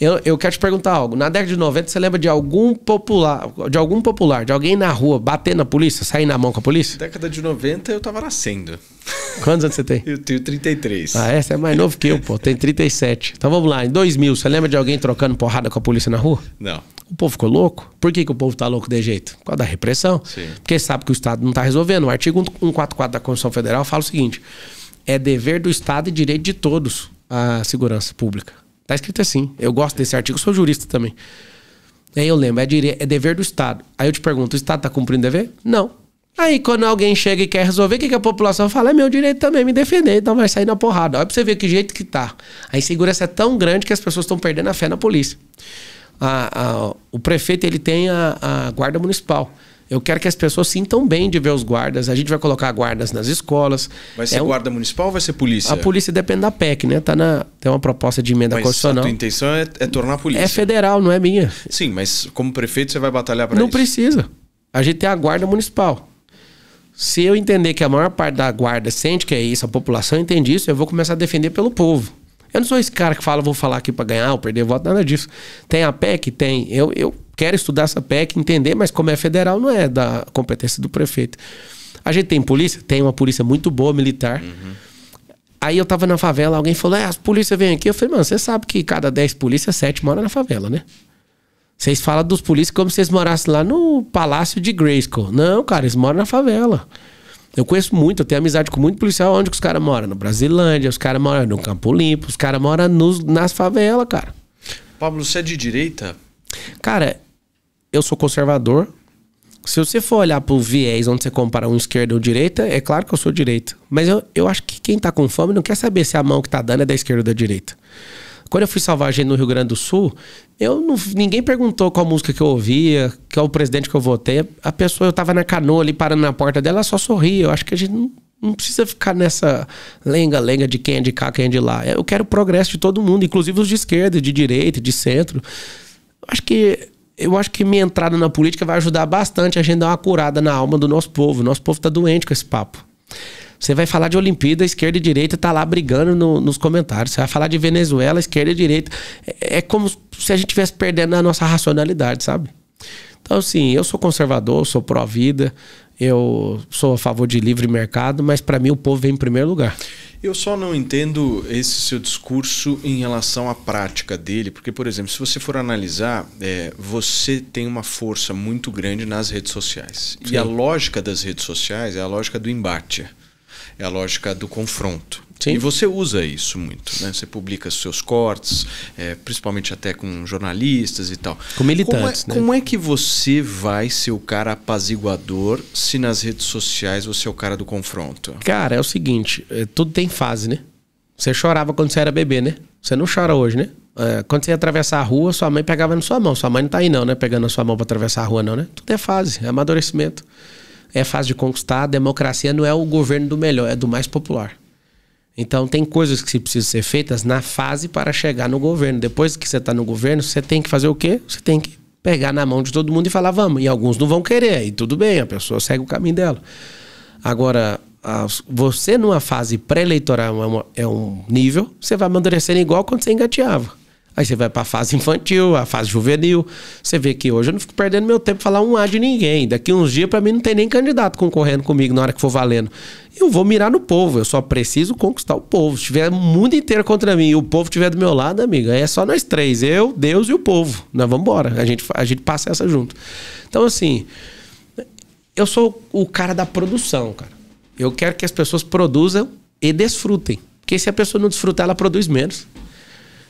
Eu, eu quero te perguntar algo. Na década de 90, você lembra de algum popular, de algum popular, de alguém na rua bater na polícia, sair na mão com a polícia? década de 90 eu tava nascendo. Quantos anos você tem? Eu tenho 33. Ah, é? Você é mais novo que eu, pô. Tem 37. Então vamos lá. Em 2000, você lembra de alguém trocando porrada com a polícia na rua? Não. O povo ficou louco? Por que, que o povo tá louco de jeito? Por causa da repressão. Sim. Porque sabe que o Estado não tá resolvendo. O artigo 145 144 da Constituição Federal fala o seguinte: é dever do Estado e direito de todos a segurança pública. Tá escrito assim. Eu gosto desse artigo, sou jurista também. Aí eu lembro, é, dire... é dever do Estado. Aí eu te pergunto, o Estado está cumprindo dever? Não. Aí quando alguém chega e quer resolver, o que, que, a população fala? É meu direito também me defender, então vai sair na porrada. Olha pra você ver que jeito que tá. A insegurança é tão grande que as pessoas estão perdendo a fé na polícia. A, a, o prefeito ele tem a, a guarda municipal. Eu quero que as pessoas sintam bem de ver os guardas. A gente vai colocar guardas nas escolas. Vai ser é um... guarda municipal ou vai ser polícia? A polícia depende da PEC, né? Tá na... Tem uma proposta de emenda mas constitucional. A tua intenção é, é tornar a polícia. É federal, não é minha. Sim, mas como prefeito você vai batalhar para isso? Não precisa. A gente tem a guarda municipal. Se eu entender que a maior parte da guarda sente que é isso, a população entende isso, eu vou começar a defender pelo povo. Eu não sou esse cara que fala, vou falar aqui para ganhar ou perder voto, nada disso. Tem a PEC? Tem. Eu, eu quero estudar essa PEC, entender, mas como é federal, não é da competência do prefeito. A gente tem polícia? Tem uma polícia muito boa, militar. Uhum. Aí eu tava na favela, alguém falou: é, as polícias vêm aqui. Eu falei, mano, você sabe que cada 10 polícias, 7 moram na favela, né? Vocês falam dos polícias como se vocês morassem lá no Palácio de Grayskull. Não, cara, eles moram na favela. Eu conheço muito, eu tenho amizade com muito policial. Onde que os caras moram? No Brasilândia, os caras moram no Campo Limpo, os caras moram nos, nas favelas, cara. Pablo, você é de direita? Cara, eu sou conservador. Se você for olhar pro viés onde você compara um esquerdo ou direita, é claro que eu sou direito Mas eu, eu acho que quem tá com fome não quer saber se a mão que tá dando é da esquerda ou da direita. Quando eu fui salvar a gente no Rio Grande do Sul, eu não, ninguém perguntou qual música que eu ouvia, qual o presidente que eu votei. A pessoa, eu tava na canoa ali, parando na porta dela, só sorria. Eu acho que a gente não, não precisa ficar nessa lenga-lenga de quem é de cá, quem é de lá. Eu quero o progresso de todo mundo, inclusive os de esquerda, de direita, de centro. Acho que eu acho que minha entrada na política vai ajudar bastante a gente dar uma curada na alma do nosso povo. Nosso povo está doente com esse papo. Você vai falar de Olimpíada, esquerda e direita tá lá brigando no, nos comentários. Você vai falar de Venezuela, esquerda e direita. É, é como se a gente estivesse perdendo a nossa racionalidade, sabe? Então, assim, eu sou conservador, sou pró-vida, eu sou a favor de livre mercado, mas para mim o povo vem em primeiro lugar. Eu só não entendo esse seu discurso em relação à prática dele, porque, por exemplo, se você for analisar, é, você tem uma força muito grande nas redes sociais. Sim. E a lógica das redes sociais é a lógica do embate, é a lógica do confronto. Sim. E você usa isso muito, né? Você publica seus cortes, é, principalmente até com jornalistas e tal. Com militantes, como é, né? Como é que você vai ser o cara apaziguador se nas redes sociais você é o cara do confronto? Cara, é o seguinte, é, tudo tem fase, né? Você chorava quando você era bebê, né? Você não chora hoje, né? É, quando você ia atravessar a rua, sua mãe pegava na sua mão. Sua mãe não tá aí não, né? Pegando a sua mão para atravessar a rua não, né? Tudo é fase, é amadurecimento. É fase de conquistar. A democracia não é o governo do melhor, é do mais popular. Então tem coisas que precisam ser feitas na fase para chegar no governo. Depois que você está no governo, você tem que fazer o quê? Você tem que pegar na mão de todo mundo e falar vamos. E alguns não vão querer, e tudo bem, a pessoa segue o caminho dela. Agora, você numa fase pré-eleitoral é, é um nível, você vai amadurecendo igual quando você engateava. Aí você vai para a fase infantil, a fase juvenil. Você vê que hoje eu não fico perdendo meu tempo falar um A de ninguém. Daqui uns dias, para mim, não tem nem candidato concorrendo comigo na hora que for valendo. Eu vou mirar no povo, eu só preciso conquistar o povo. Se tiver o mundo inteiro contra mim e o povo estiver do meu lado, amiga, é só nós três, eu, Deus e o povo. Nós vamos embora, a gente, a gente passa essa junto. Então, assim, eu sou o cara da produção, cara. Eu quero que as pessoas produzam e desfrutem. Porque se a pessoa não desfrutar, ela produz menos.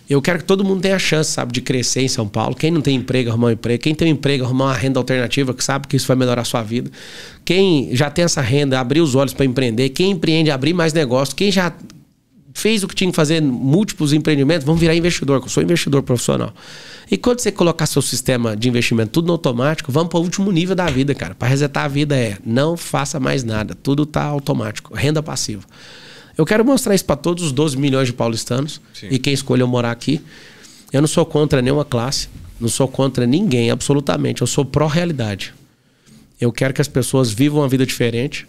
Eu quero que todo mundo tenha a chance, sabe, de crescer em São Paulo. Quem não tem emprego, arrumar um emprego. Quem tem um emprego, arrumar uma renda alternativa, que sabe que isso vai melhorar a sua vida. Quem já tem essa renda, abrir os olhos para empreender. Quem empreende, abrir mais negócio. Quem já fez o que tinha que fazer, múltiplos empreendimentos, vão virar investidor, que eu sou investidor profissional. E quando você colocar seu sistema de investimento tudo no automático, vamos para o último nível da vida, cara. Para resetar a vida é não faça mais nada, tudo tá automático, renda passiva. Eu quero mostrar isso para todos os 12 milhões de paulistanos Sim. e quem escolheu morar aqui. Eu não sou contra nenhuma classe, não sou contra ninguém, absolutamente. Eu sou pró-realidade. Eu quero que as pessoas vivam uma vida diferente.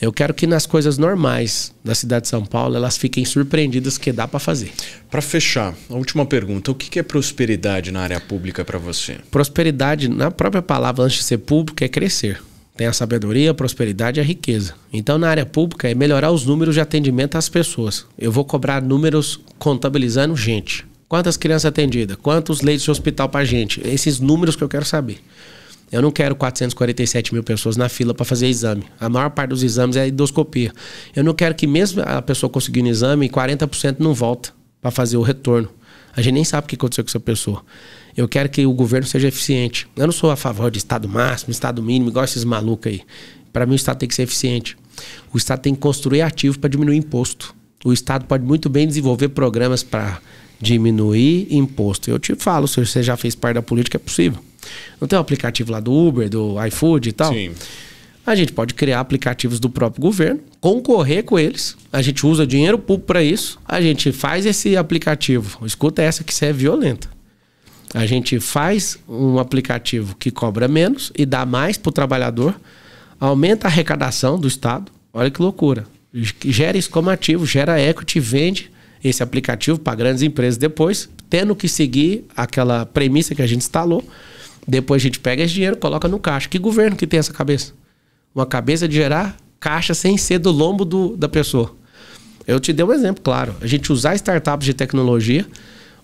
Eu quero que nas coisas normais da cidade de São Paulo elas fiquem surpreendidas que dá para fazer. Para fechar, a última pergunta: o que é prosperidade na área pública para você? Prosperidade, na própria palavra, antes de ser público, é crescer tem a sabedoria, a prosperidade e a riqueza. Então, na área pública, é melhorar os números de atendimento às pessoas. Eu vou cobrar números contabilizando gente. Quantas crianças atendidas? Quantos leitos de hospital para gente? Esses números que eu quero saber. Eu não quero 447 mil pessoas na fila para fazer exame. A maior parte dos exames é endoscopia. Eu não quero que, mesmo a pessoa conseguindo exame, 40% não volta para fazer o retorno. A gente nem sabe o que aconteceu com essa pessoa. Eu quero que o governo seja eficiente. Eu não sou a favor de Estado máximo, Estado mínimo, igual esses malucos aí. Para mim, o Estado tem que ser eficiente. O Estado tem que construir ativos para diminuir imposto. O Estado pode muito bem desenvolver programas para diminuir imposto. Eu te falo, se você já fez parte da política, é possível. Não tem o um aplicativo lá do Uber, do iFood e tal? Sim. A gente pode criar aplicativos do próprio governo, concorrer com eles. A gente usa dinheiro público para isso. A gente faz esse aplicativo. Escuta essa que você é violenta. A gente faz um aplicativo que cobra menos e dá mais para o trabalhador, aumenta a arrecadação do Estado. Olha que loucura. Gera isso como ativo, gera equity, vende esse aplicativo para grandes empresas depois, tendo que seguir aquela premissa que a gente instalou. Depois a gente pega esse dinheiro, coloca no caixa. Que governo que tem essa cabeça? Uma cabeça de gerar caixa sem ser do lombo do, da pessoa. Eu te dei um exemplo, claro. A gente usar startups de tecnologia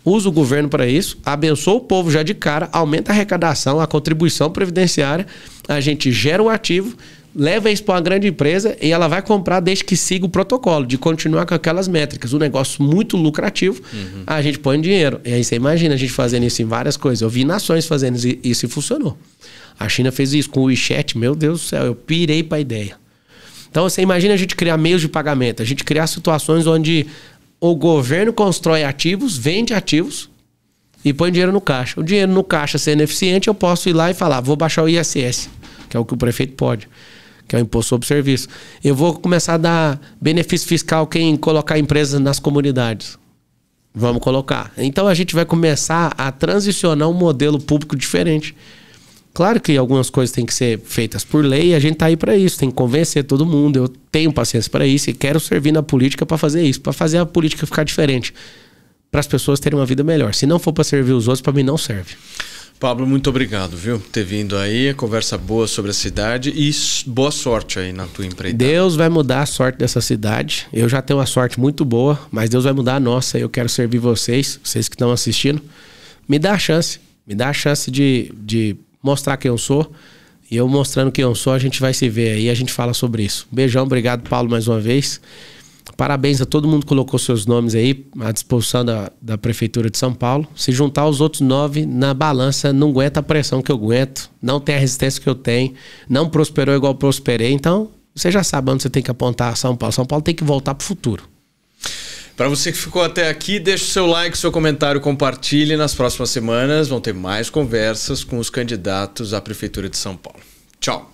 usa o governo para isso, abençoa o povo já de cara, aumenta a arrecadação, a contribuição previdenciária, a gente gera um ativo, leva isso para uma grande empresa e ela vai comprar desde que siga o protocolo, de continuar com aquelas métricas. Um negócio muito lucrativo, uhum. a gente põe dinheiro. E aí você imagina a gente fazendo isso em várias coisas. Eu vi nações fazendo isso e funcionou. A China fez isso com o WeChat, meu Deus do céu, eu pirei para a ideia. Então você imagina a gente criar meios de pagamento, a gente criar situações onde o governo constrói ativos, vende ativos e põe dinheiro no caixa. O dinheiro no caixa sendo eficiente, eu posso ir lá e falar, vou baixar o ISS, que é o que o prefeito pode, que é o imposto sobre serviço. Eu vou começar a dar benefício fiscal quem colocar empresas nas comunidades. Vamos colocar. Então a gente vai começar a transicionar um modelo público diferente Claro que algumas coisas têm que ser feitas por lei e a gente tá aí para isso, tem que convencer todo mundo. Eu tenho paciência para isso e quero servir na política para fazer isso, para fazer a política ficar diferente, para as pessoas terem uma vida melhor. Se não for para servir os outros, para mim não serve. Pablo, muito obrigado, viu, ter vindo aí, conversa boa sobre a cidade e boa sorte aí na tua empreitada. Deus vai mudar a sorte dessa cidade. Eu já tenho uma sorte muito boa, mas Deus vai mudar a nossa. Eu quero servir vocês, vocês que estão assistindo. Me dá a chance, me dá a chance de, de mostrar quem eu sou. E eu mostrando quem eu sou, a gente vai se ver aí, a gente fala sobre isso. Beijão, obrigado, Paulo, mais uma vez. Parabéns a todo mundo que colocou seus nomes aí à disposição da, da Prefeitura de São Paulo. Se juntar os outros nove na balança, não aguenta a pressão que eu aguento, não tem a resistência que eu tenho, não prosperou igual prosperei. Então, você já sabe onde você tem que apontar São Paulo. São Paulo tem que voltar para o futuro. Para você que ficou até aqui, deixe seu like, seu comentário, compartilhe. Nas próximas semanas vão ter mais conversas com os candidatos à Prefeitura de São Paulo. Tchau!